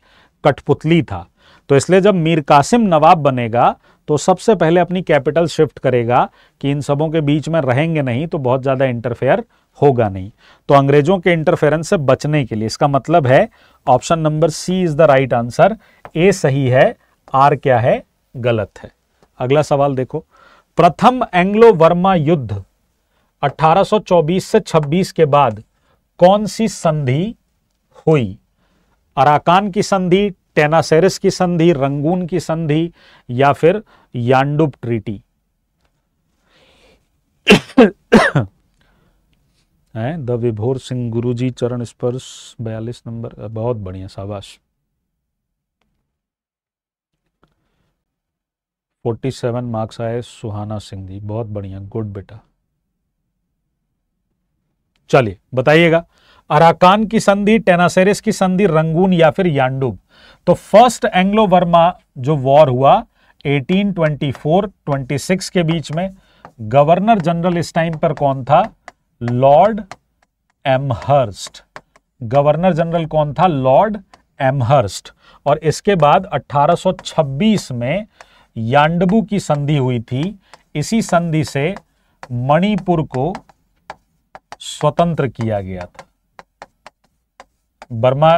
कठपुतली था तो इसलिए जब मीर कासिम नवाब बनेगा तो सबसे पहले अपनी कैपिटल शिफ्ट करेगा कि इन सबों के बीच में रहेंगे नहीं तो बहुत ज़्यादा इंटरफेयर होगा नहीं तो अंग्रेजों के इंटरफेरेंस से बचने के लिए इसका मतलब है option number C is the right answer A सही है आर क्या है गलत है अगला सवाल देखो प्रथम एंग्लो वर्मा युद्ध अठारह से छब्बीस के बाद कौन सी संधि हुई अराकान की संधि टेनासेरिस की संधि रंगून की संधि या फिर यांडुब ट्रीटी द विभोर सिंह गुरुजी चरण स्पर्श बयालीस नंबर बहुत बढ़िया शाबाश 47 मार्क्स आए सुहाना सिंह जी बहुत बढ़िया गुड बेटा चलिए बताइएगा अराकान की संधि टेनासेरिस की संधि रंगून या फिर यांडुब तो फर्स्ट एंग्लो वर्मा जो वॉर हुआ 1824-26 के बीच में गवर्नर जनरल इस टाइम पर कौन था लॉर्ड एमहर्स्ट गवर्नर जनरल कौन था लॉर्ड एमहर्स्ट और इसके बाद 1826 में यांडबू की संधि हुई थी इसी संधि से मणिपुर को स्वतंत्र किया गया था बर्मा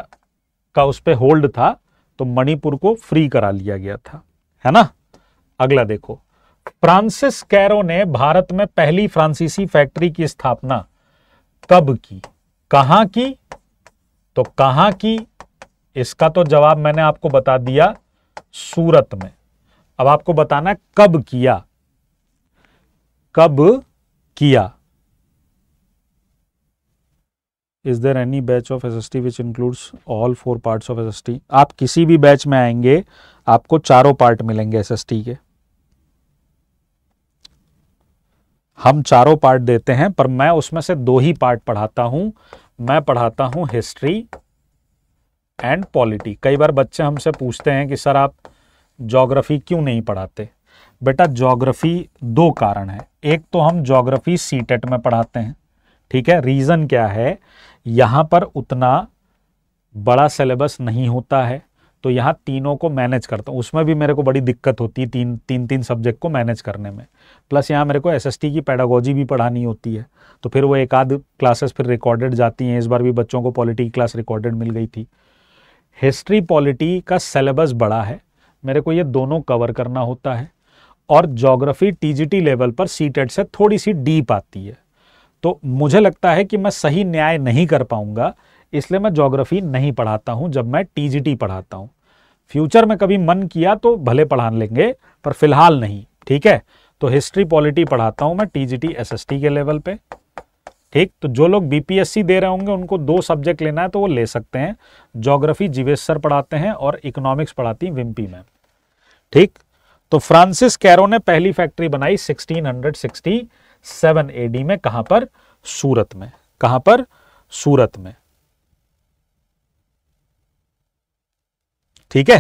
का उस पर होल्ड था तो मणिपुर को फ्री करा लिया गया था है ना अगला देखो फ्रांसिस कैरो ने भारत में पहली फ्रांसीसी फैक्ट्री की स्थापना कब की कहां की तो कहां की इसका तो जवाब मैंने आपको बता दिया सूरत में अब आपको बताना कब किया कब किया is there any batch of S which includes all four part of S आप किसी भी बैच में आएंगे आपको चारों पार्ट मिलेंगे एस के हम चारों पार्ट देते हैं पर मैं उसमें से दो ही पार्ट पढ़ाता हूं मैं पढ़ाता हूं हिस्ट्री एंड पॉलिटी कई बार बच्चे हमसे पूछते हैं कि सर आप जोग्राफ़ी क्यों नहीं पढ़ाते बेटा जोग्राफ़ी दो कारण है एक तो हम जोग्राफ़ी सीटेट e में पढ़ाते हैं ठीक है रीज़न क्या है यहाँ पर उतना बड़ा सिलेबस नहीं होता है तो यहाँ तीनों को मैनेज करता हूँ उसमें भी मेरे को बड़ी दिक्कत होती है तीन तीन तीन सब्जेक्ट को मैनेज करने में प्लस यहाँ मेरे को एसएसटी की पैडागोजी भी पढ़ानी होती है तो फिर वो एक आध क्लासेस फिर रिकॉर्डेड जाती हैं इस बार भी बच्चों को पॉलिटी की क्लास रिकॉर्डेड मिल गई थी हिस्ट्री पॉलिटी का सिलेबस बड़ा है मेरे को ये दोनों कवर करना होता है और जोग्राफी टी लेवल पर सी e से थोड़ी सी डीप आती है तो मुझे लगता है कि मैं सही न्याय नहीं कर पाऊंगा इसलिए मैं ज्योग्राफी नहीं पढ़ाता हूं जब मैं टीजीटी पढ़ाता हूं फ्यूचर में कभी मन किया तो भले पढ़ा लेंगे पर फिलहाल नहीं ठीक है तो हिस्ट्री पॉलिटी पढ़ाता हूं मैं टीजीटी एसएसटी के लेवल पे ठीक तो जो लोग बीपीएससी दे रहे होंगे उनको दो सब्जेक्ट लेना है तो वो ले सकते हैं ज्योग्राफी जीवेश्वर पढ़ाते हैं और इकोनॉमिक्स पढ़ाती विम्पी में ठीक तो फ्रांसिस कैरो ने पहली फैक्ट्री बनाई सिक्सटीन सेवन एडी में कहां पर सूरत में कहां पर सूरत में ठीक है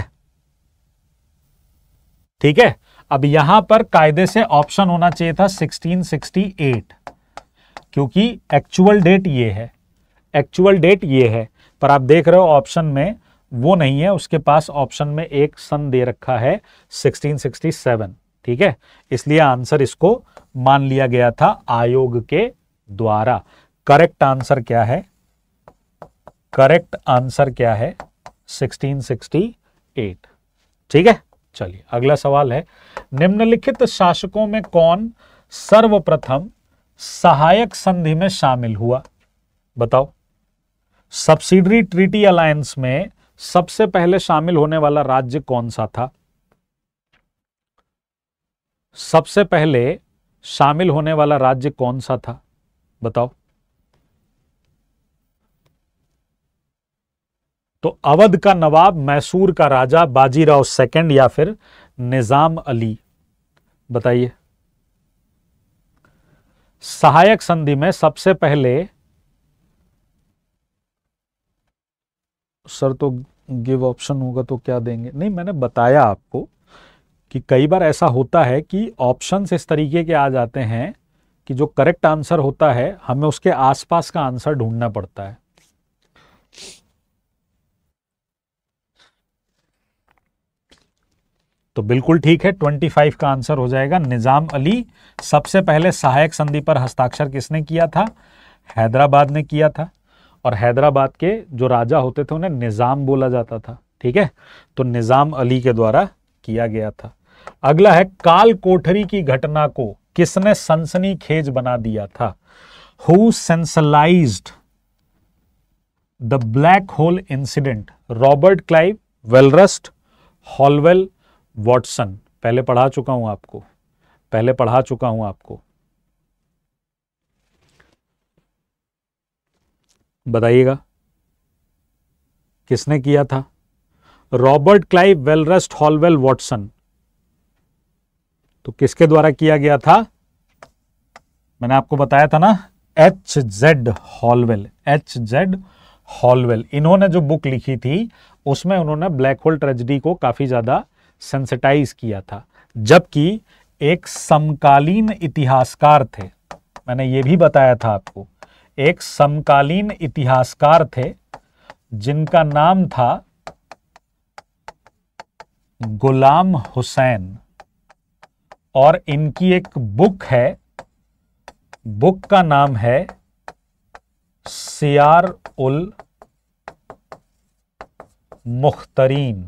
ठीक है अब यहां पर कायदे से ऑप्शन होना चाहिए था 1668 क्योंकि एक्चुअल डेट ये है एक्चुअल डेट ये है पर आप देख रहे हो ऑप्शन में वो नहीं है उसके पास ऑप्शन में एक सन दे रखा है 1667 ठीक है इसलिए आंसर इसको मान लिया गया था आयोग के द्वारा करेक्ट आंसर क्या है करेक्ट आंसर क्या है 1668 ठीक है चलिए अगला सवाल है निम्नलिखित शासकों में कौन सर्वप्रथम सहायक संधि में शामिल हुआ बताओ सब्सिडरी ट्रीटी अलायंस में सबसे पहले शामिल होने वाला राज्य कौन सा था सबसे पहले शामिल होने वाला राज्य कौन सा था बताओ तो अवध का नवाब मैसूर का राजा बाजीराव सेकंड या फिर निजाम अली बताइए सहायक संधि में सबसे पहले सर तो गिव ऑप्शन होगा तो क्या देंगे नहीं मैंने बताया आपको कि कई बार ऐसा होता है कि ऑप्शंस इस तरीके के आ जाते हैं कि जो करेक्ट आंसर होता है हमें उसके आसपास का आंसर ढूंढना पड़ता है तो बिल्कुल ठीक है 25 का आंसर हो जाएगा निजाम अली सबसे पहले सहायक संधि पर हस्ताक्षर किसने किया था हैदराबाद ने किया था और हैदराबाद के जो राजा होते थे उन्हें निज़ाम बोला जाता था ठीक है तो निज़ाम अली के द्वारा किया गया था अगला है काल कोठरी की घटना को किसने सनसनी खेज बना दिया था who sensationalise the black hole incident Robert Clive Verelst Holwell Watson पहले पढ़ा चुका हूं आपको पहले पढ़ा चुका हूं आपको बताइएगा किसने किया था Robert Clive Verelst Holwell Watson तो किसके द्वारा किया गया था मैंने आपको बताया था ना H Z Holwell H Z Holwell इन्होंने जो बुक लिखी थी उसमें उन्होंने ब्लैक होल ट्रेजिडी को काफ़ी ज़्यादा सेंसिटाइज किया था जबकि एक समकालीन इतिहासकार थे मैंने यह भी बताया था आपको एक समकालीन इतिहासकार थे जिनका नाम था गुलाम हुसैन और इनकी एक बुक है बुक का नाम है सियार उल मुख्तरीन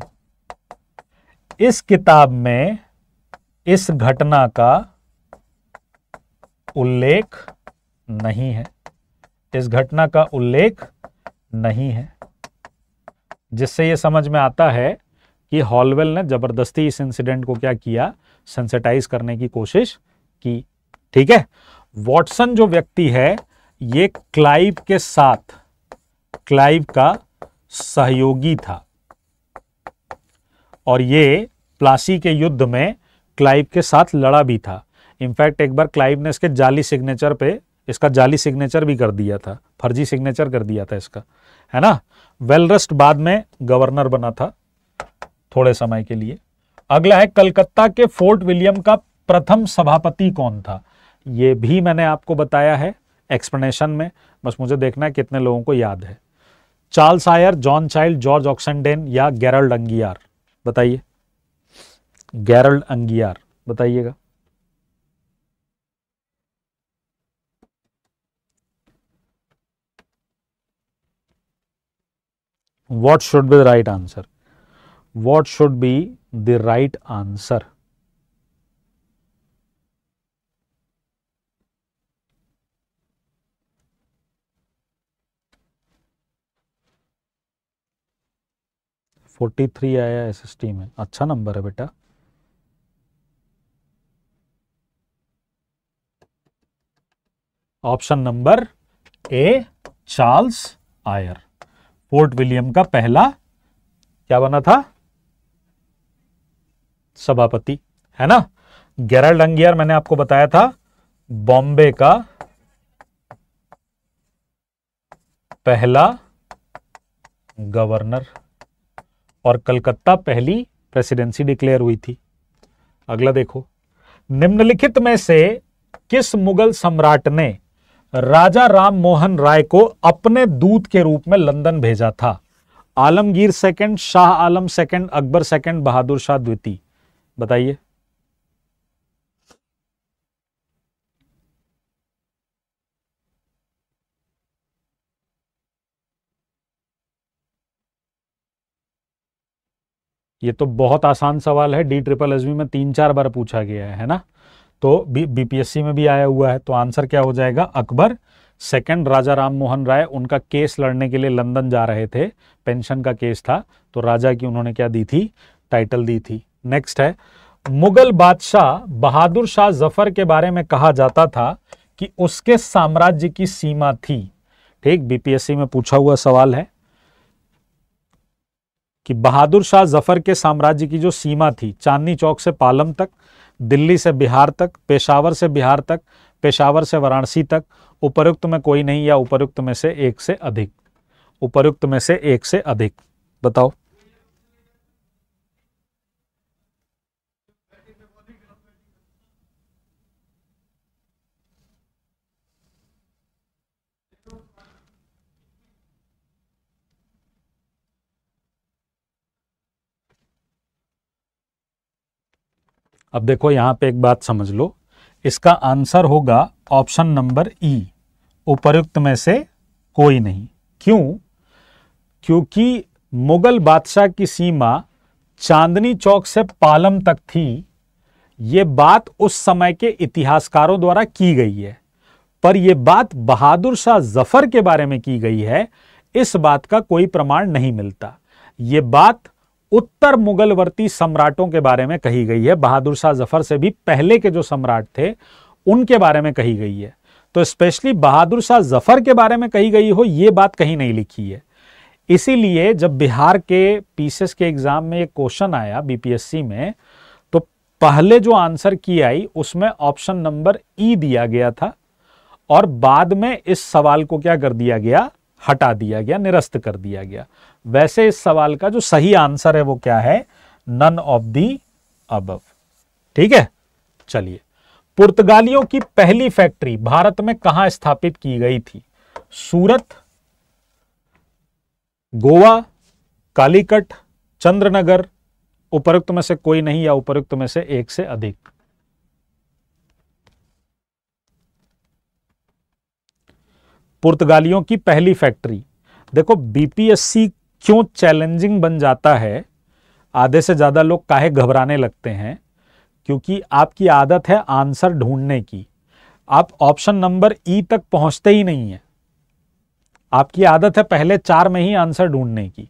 इस किताब में इस घटना का उल्लेख नहीं है इस घटना का उल्लेख नहीं है जिससे यह समझ में आता है कि हॉलवेल ने ज़बरदस्ती इस इंसिडेंट को क्या किया सेंसिटाइज करने की कोशिश की ठीक है वॉटसन जो व्यक्ति है ये क्लाइव के साथ क्लाइव का सहयोगी था और ये प्लासी के युद्ध में क्लाइव के साथ लड़ा भी था इनफैक्ट एक बार क्लाइव ने इसके जाली सिग्नेचर पे इसका जाली सिग्नेचर भी कर दिया था फर्जी सिग्नेचर कर दिया था इसका है ना वेलरस्ट बाद में गवर्नर बना था थोड़े समय के लिए अगला है कलकत्ता के फोर्ट विलियम का प्रथम सभापति कौन था ये भी मैंने आपको बताया है एक्सप्लेनेशन में बस मुझे देखना है कितने लोगों को याद है Charles Eyre John Child George Oxenden या गैरल्ड अंगियार बताइए गैरल्ड अंगियार बताइएगा what should be the right answer what should be the right answer. Forty three आया एस एस टी में अच्छा नंबर है बेटा option number A Charles Eyre Fort William का पहला क्या बना था सभापति है ना गैरल्ड अंगियर मैंने आपको बताया था बॉम्बे का पहला गवर्नर और कलकत्ता पहली प्रेसिडेंसी डिक्लेयर हुई थी अगला देखो निम्नलिखित में से किस मुगल सम्राट ने राजा राम मोहन राय को अपने दूत के रूप में लंदन भेजा था Alamgir second Shah Alam second Akbar second Bahadur Shah द्वितीय बताइए ये तो बहुत आसान सवाल है डी ट्रिपल एस में तीन चार बार पूछा गया है है ना तो बीपीएससी में भी आया हुआ है तो आंसर क्या हो जाएगा अकबर सेकंड राजा राम मोहन राय उनका केस लड़ने के लिए लंदन जा रहे थे पेंशन का केस था तो राजा की उन्होंने क्या दी थी टाइटल दी थी नेक्स्ट है मुगल बादशाह बहादुर शाह जफर के बारे में कहा जाता था कि उसके साम्राज्य की सीमा थी ठीक बीपीएससी में पूछा हुआ सवाल है कि बहादुर शाह जफर के साम्राज्य की जो सीमा थी चांदनी चौक से पालम तक दिल्ली से बिहार तक पेशावर से बिहार तक पेशावर से वाराणसी तक उपरुक्त में कोई नहीं या उपरुक्त में से एक से अधिक उपरुक्त में से एक से अधिक बताओ अब देखो यहां पे एक बात समझ लो इसका आंसर होगा ऑप्शन नंबर ई e, उपरुक्त में से कोई नहीं क्यों क्योंकि मुगल बादशाह की सीमा चांदनी चौक से पालम तक थी ये बात उस समय के इतिहासकारों द्वारा की गई है पर यह बात बहादुर शाह जफर के बारे में की गई है इस बात का कोई प्रमाण नहीं मिलता यह बात उत्तर मुगलवर्ती सम्राटों के बारे में कही गई है बहादुर शाह जफर से भी पहले के जो सम्राट थे उनके बारे में कही गई है तो स्पेशली बहादुर शाह जफर के बारे में कही गई हो ये बात कहीं नहीं लिखी है इसीलिए जब बिहार के पीसीएस के एग्जाम में एक क्वेश्चन आया बीपीएससी में तो पहले जो आंसर की आई उसमें ऑप्शन नंबर ई दिया गया था और बाद में इस सवाल को क्या कर दिया गया हटा दिया गया निरस्त कर दिया गया वैसे इस सवाल का जो सही आंसर है वो क्या है नन ऑफ दी अबव ठीक है चलिए पुर्तगालियों की पहली फैक्ट्री भारत में कहां स्थापित की गई थी सूरत गोवा कालीकट चंद्रनगर उपरुक्त में से कोई नहीं या उपरुक्त में से एक से अधिक पुर्तगालियों की पहली फैक्ट्री देखो बीपीएससी क्यों चैलेंजिंग बन जाता है आधे से ज़्यादा लोग काहे घबराने लगते हैं क्योंकि आपकी आदत है आंसर ढूंढने की आप ऑप्शन नंबर ई तक पहुंचते ही नहीं है आपकी आदत है पहले चार में ही आंसर ढूंढने की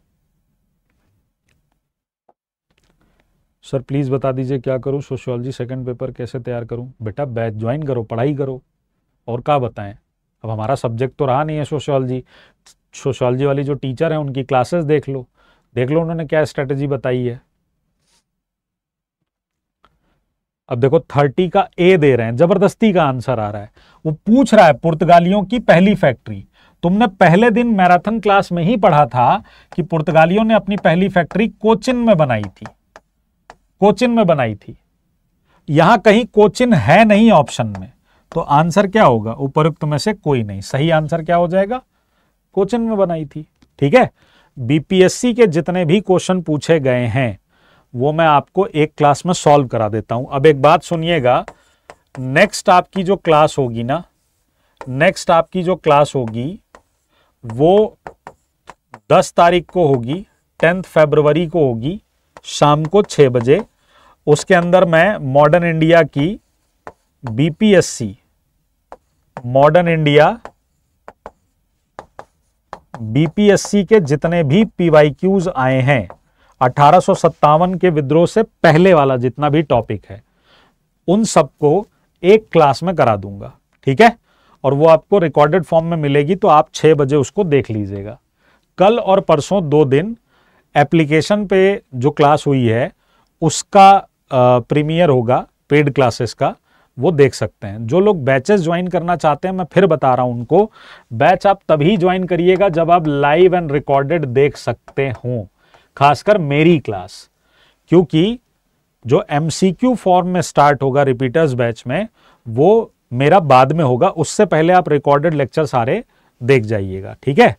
सर प्लीज़ बता दीजिए क्या करूं सोशियोलॉजी सेकंड पेपर कैसे तैयार करूं बेटा बैच ज्वाइन करो पढ़ाई करो और क्या बताएं अब हमारा सब्जेक्ट तो रहा नहीं है सोशियोलॉजी सोशोलॉजी वाली जो टीचर हैं उनकी क्लासेस देख लो देख लो उन्होंने क्या स्ट्रेटजी बताई है अब देखो थर्टी का ए दे रहे हैं जबरदस्ती का आंसर आ रहा है वो पूछ रहा है पुर्तगालियों की पहली फैक्ट्री तुमने पहले दिन मैराथन क्लास में ही पढ़ा था कि पुर्तगालियों ने अपनी पहली फैक्ट्री कोचिन में बनाई थी कोचिन में बनाई थी यहां कहीं कोचिन है नहीं ऑप्शन में तो आंसर क्या होगा उपरुक्त में से कोई नहीं सही आंसर क्या हो जाएगा क्वेश्चन में बनाई थी ठीक है बीपीएससी के जितने भी क्वेश्चन पूछे गए हैं वो मैं आपको एक क्लास में सॉल्व करा देता हूं अब एक बात सुनिएगा नेक्स्ट आपकी जो क्लास होगी ना नेक्स्ट आपकी जो क्लास होगी वो 10 तारीख को होगी टेंथ फेब्रवरी को होगी शाम को 6 बजे उसके अंदर मैं मॉडर्न इंडिया की बीपीएससी मॉडर्न इंडिया बीपीएससी के जितने भी पीवाईक्यूज आए हैं अठारह के विद्रोह से पहले वाला जितना भी टॉपिक है उन सबको एक क्लास में करा दूंगा ठीक है और वो आपको रिकॉर्डेड फॉर्म में मिलेगी तो आप छह बजे उसको देख लीजिएगा कल और परसों दो दिन एप्लीकेशन पे जो क्लास हुई है उसका प्रीमियर होगा पेड क्लासेस का वो देख सकते हैं जो लोग बैचेस ज्वाइन करना चाहते हैं मैं फिर बता रहा हूं उनको बैच आप तभी ज्वाइन करिएगा जब आप लाइव एंड रिकॉर्डेड देख सकते हो खासकर मेरी क्लास क्योंकि जो एम फॉर्म में स्टार्ट होगा रिपीटर्स बैच में वो मेरा बाद में होगा उससे पहले आप रिकॉर्डेड लेक्चर सारे देख जाइएगा ठीक है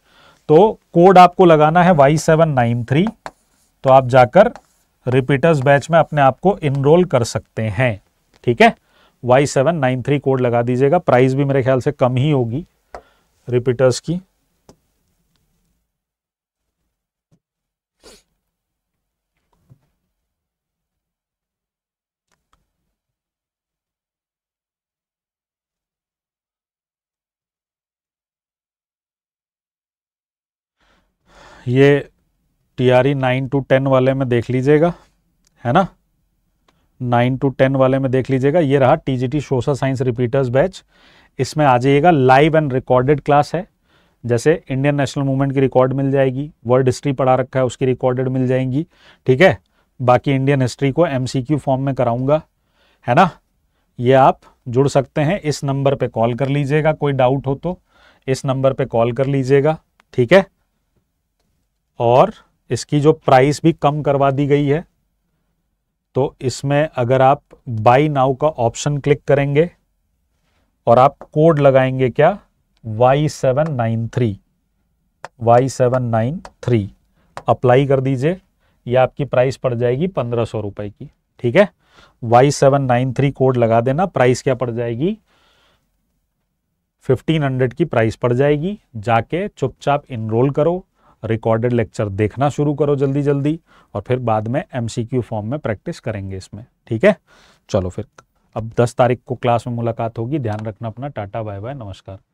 तो कोड आपको लगाना है वाई सेवन नाइन थ्री तो आप जाकर रिपीटर्स बैच में अपने आप को इनरोल कर सकते हैं ठीक है Y seven nine three code लगा दीजिएगा प्राइस भी मेरे ख्याल से कम ही होगी रिपीटर्स की ये T R E nine to ten वाले में देख लीजिएगा है ना नाइन टू टेन वाले में देख लीजिएगा ये रहा TGT social science repeaters batch इसमें आ जाइएगा लाइव एंड रिकॉर्डेड क्लास है जैसे इंडियन नेशनल मूवमेंट की रिकॉर्ड मिल जाएगी वर्ल्ड हिस्ट्री पढ़ा रखा है उसकी रिकॉर्डेड मिल जाएंगी ठीक है बाकी इंडियन हिस्ट्री को एम फॉर्म में कराऊंगा है ना ये आप जुड़ सकते हैं इस नंबर पे कॉल कर लीजिएगा कोई डाउट हो तो इस नंबर पे कॉल कर लीजिएगा ठीक है और इसकी जो प्राइस भी कम करवा दी गई है तो इसमें अगर आप बाई नाउ का ऑप्शन क्लिक करेंगे और आप कोड लगाएंगे क्या Y seven nine three Y seven nine three apply कर दीजिए ये आपकी प्राइस पड़ जाएगी पंद्रह सौ रुपए की ठीक है Y seven nine three code लगा देना प्राइस क्या पड़ जाएगी फिफ्टीन हंड्रेड की प्राइस पड़ जाएगी जाके चुपचाप इनरोल करो रिकॉर्डेड लेक्चर देखना शुरू करो जल्दी जल्दी और फिर बाद में एमसीक्यू फॉर्म में प्रैक्टिस करेंगे इसमें ठीक है चलो फिर अब 10 तारीख को क्लास में मुलाकात होगी ध्यान रखना अपना टाटा बाय बाय नमस्कार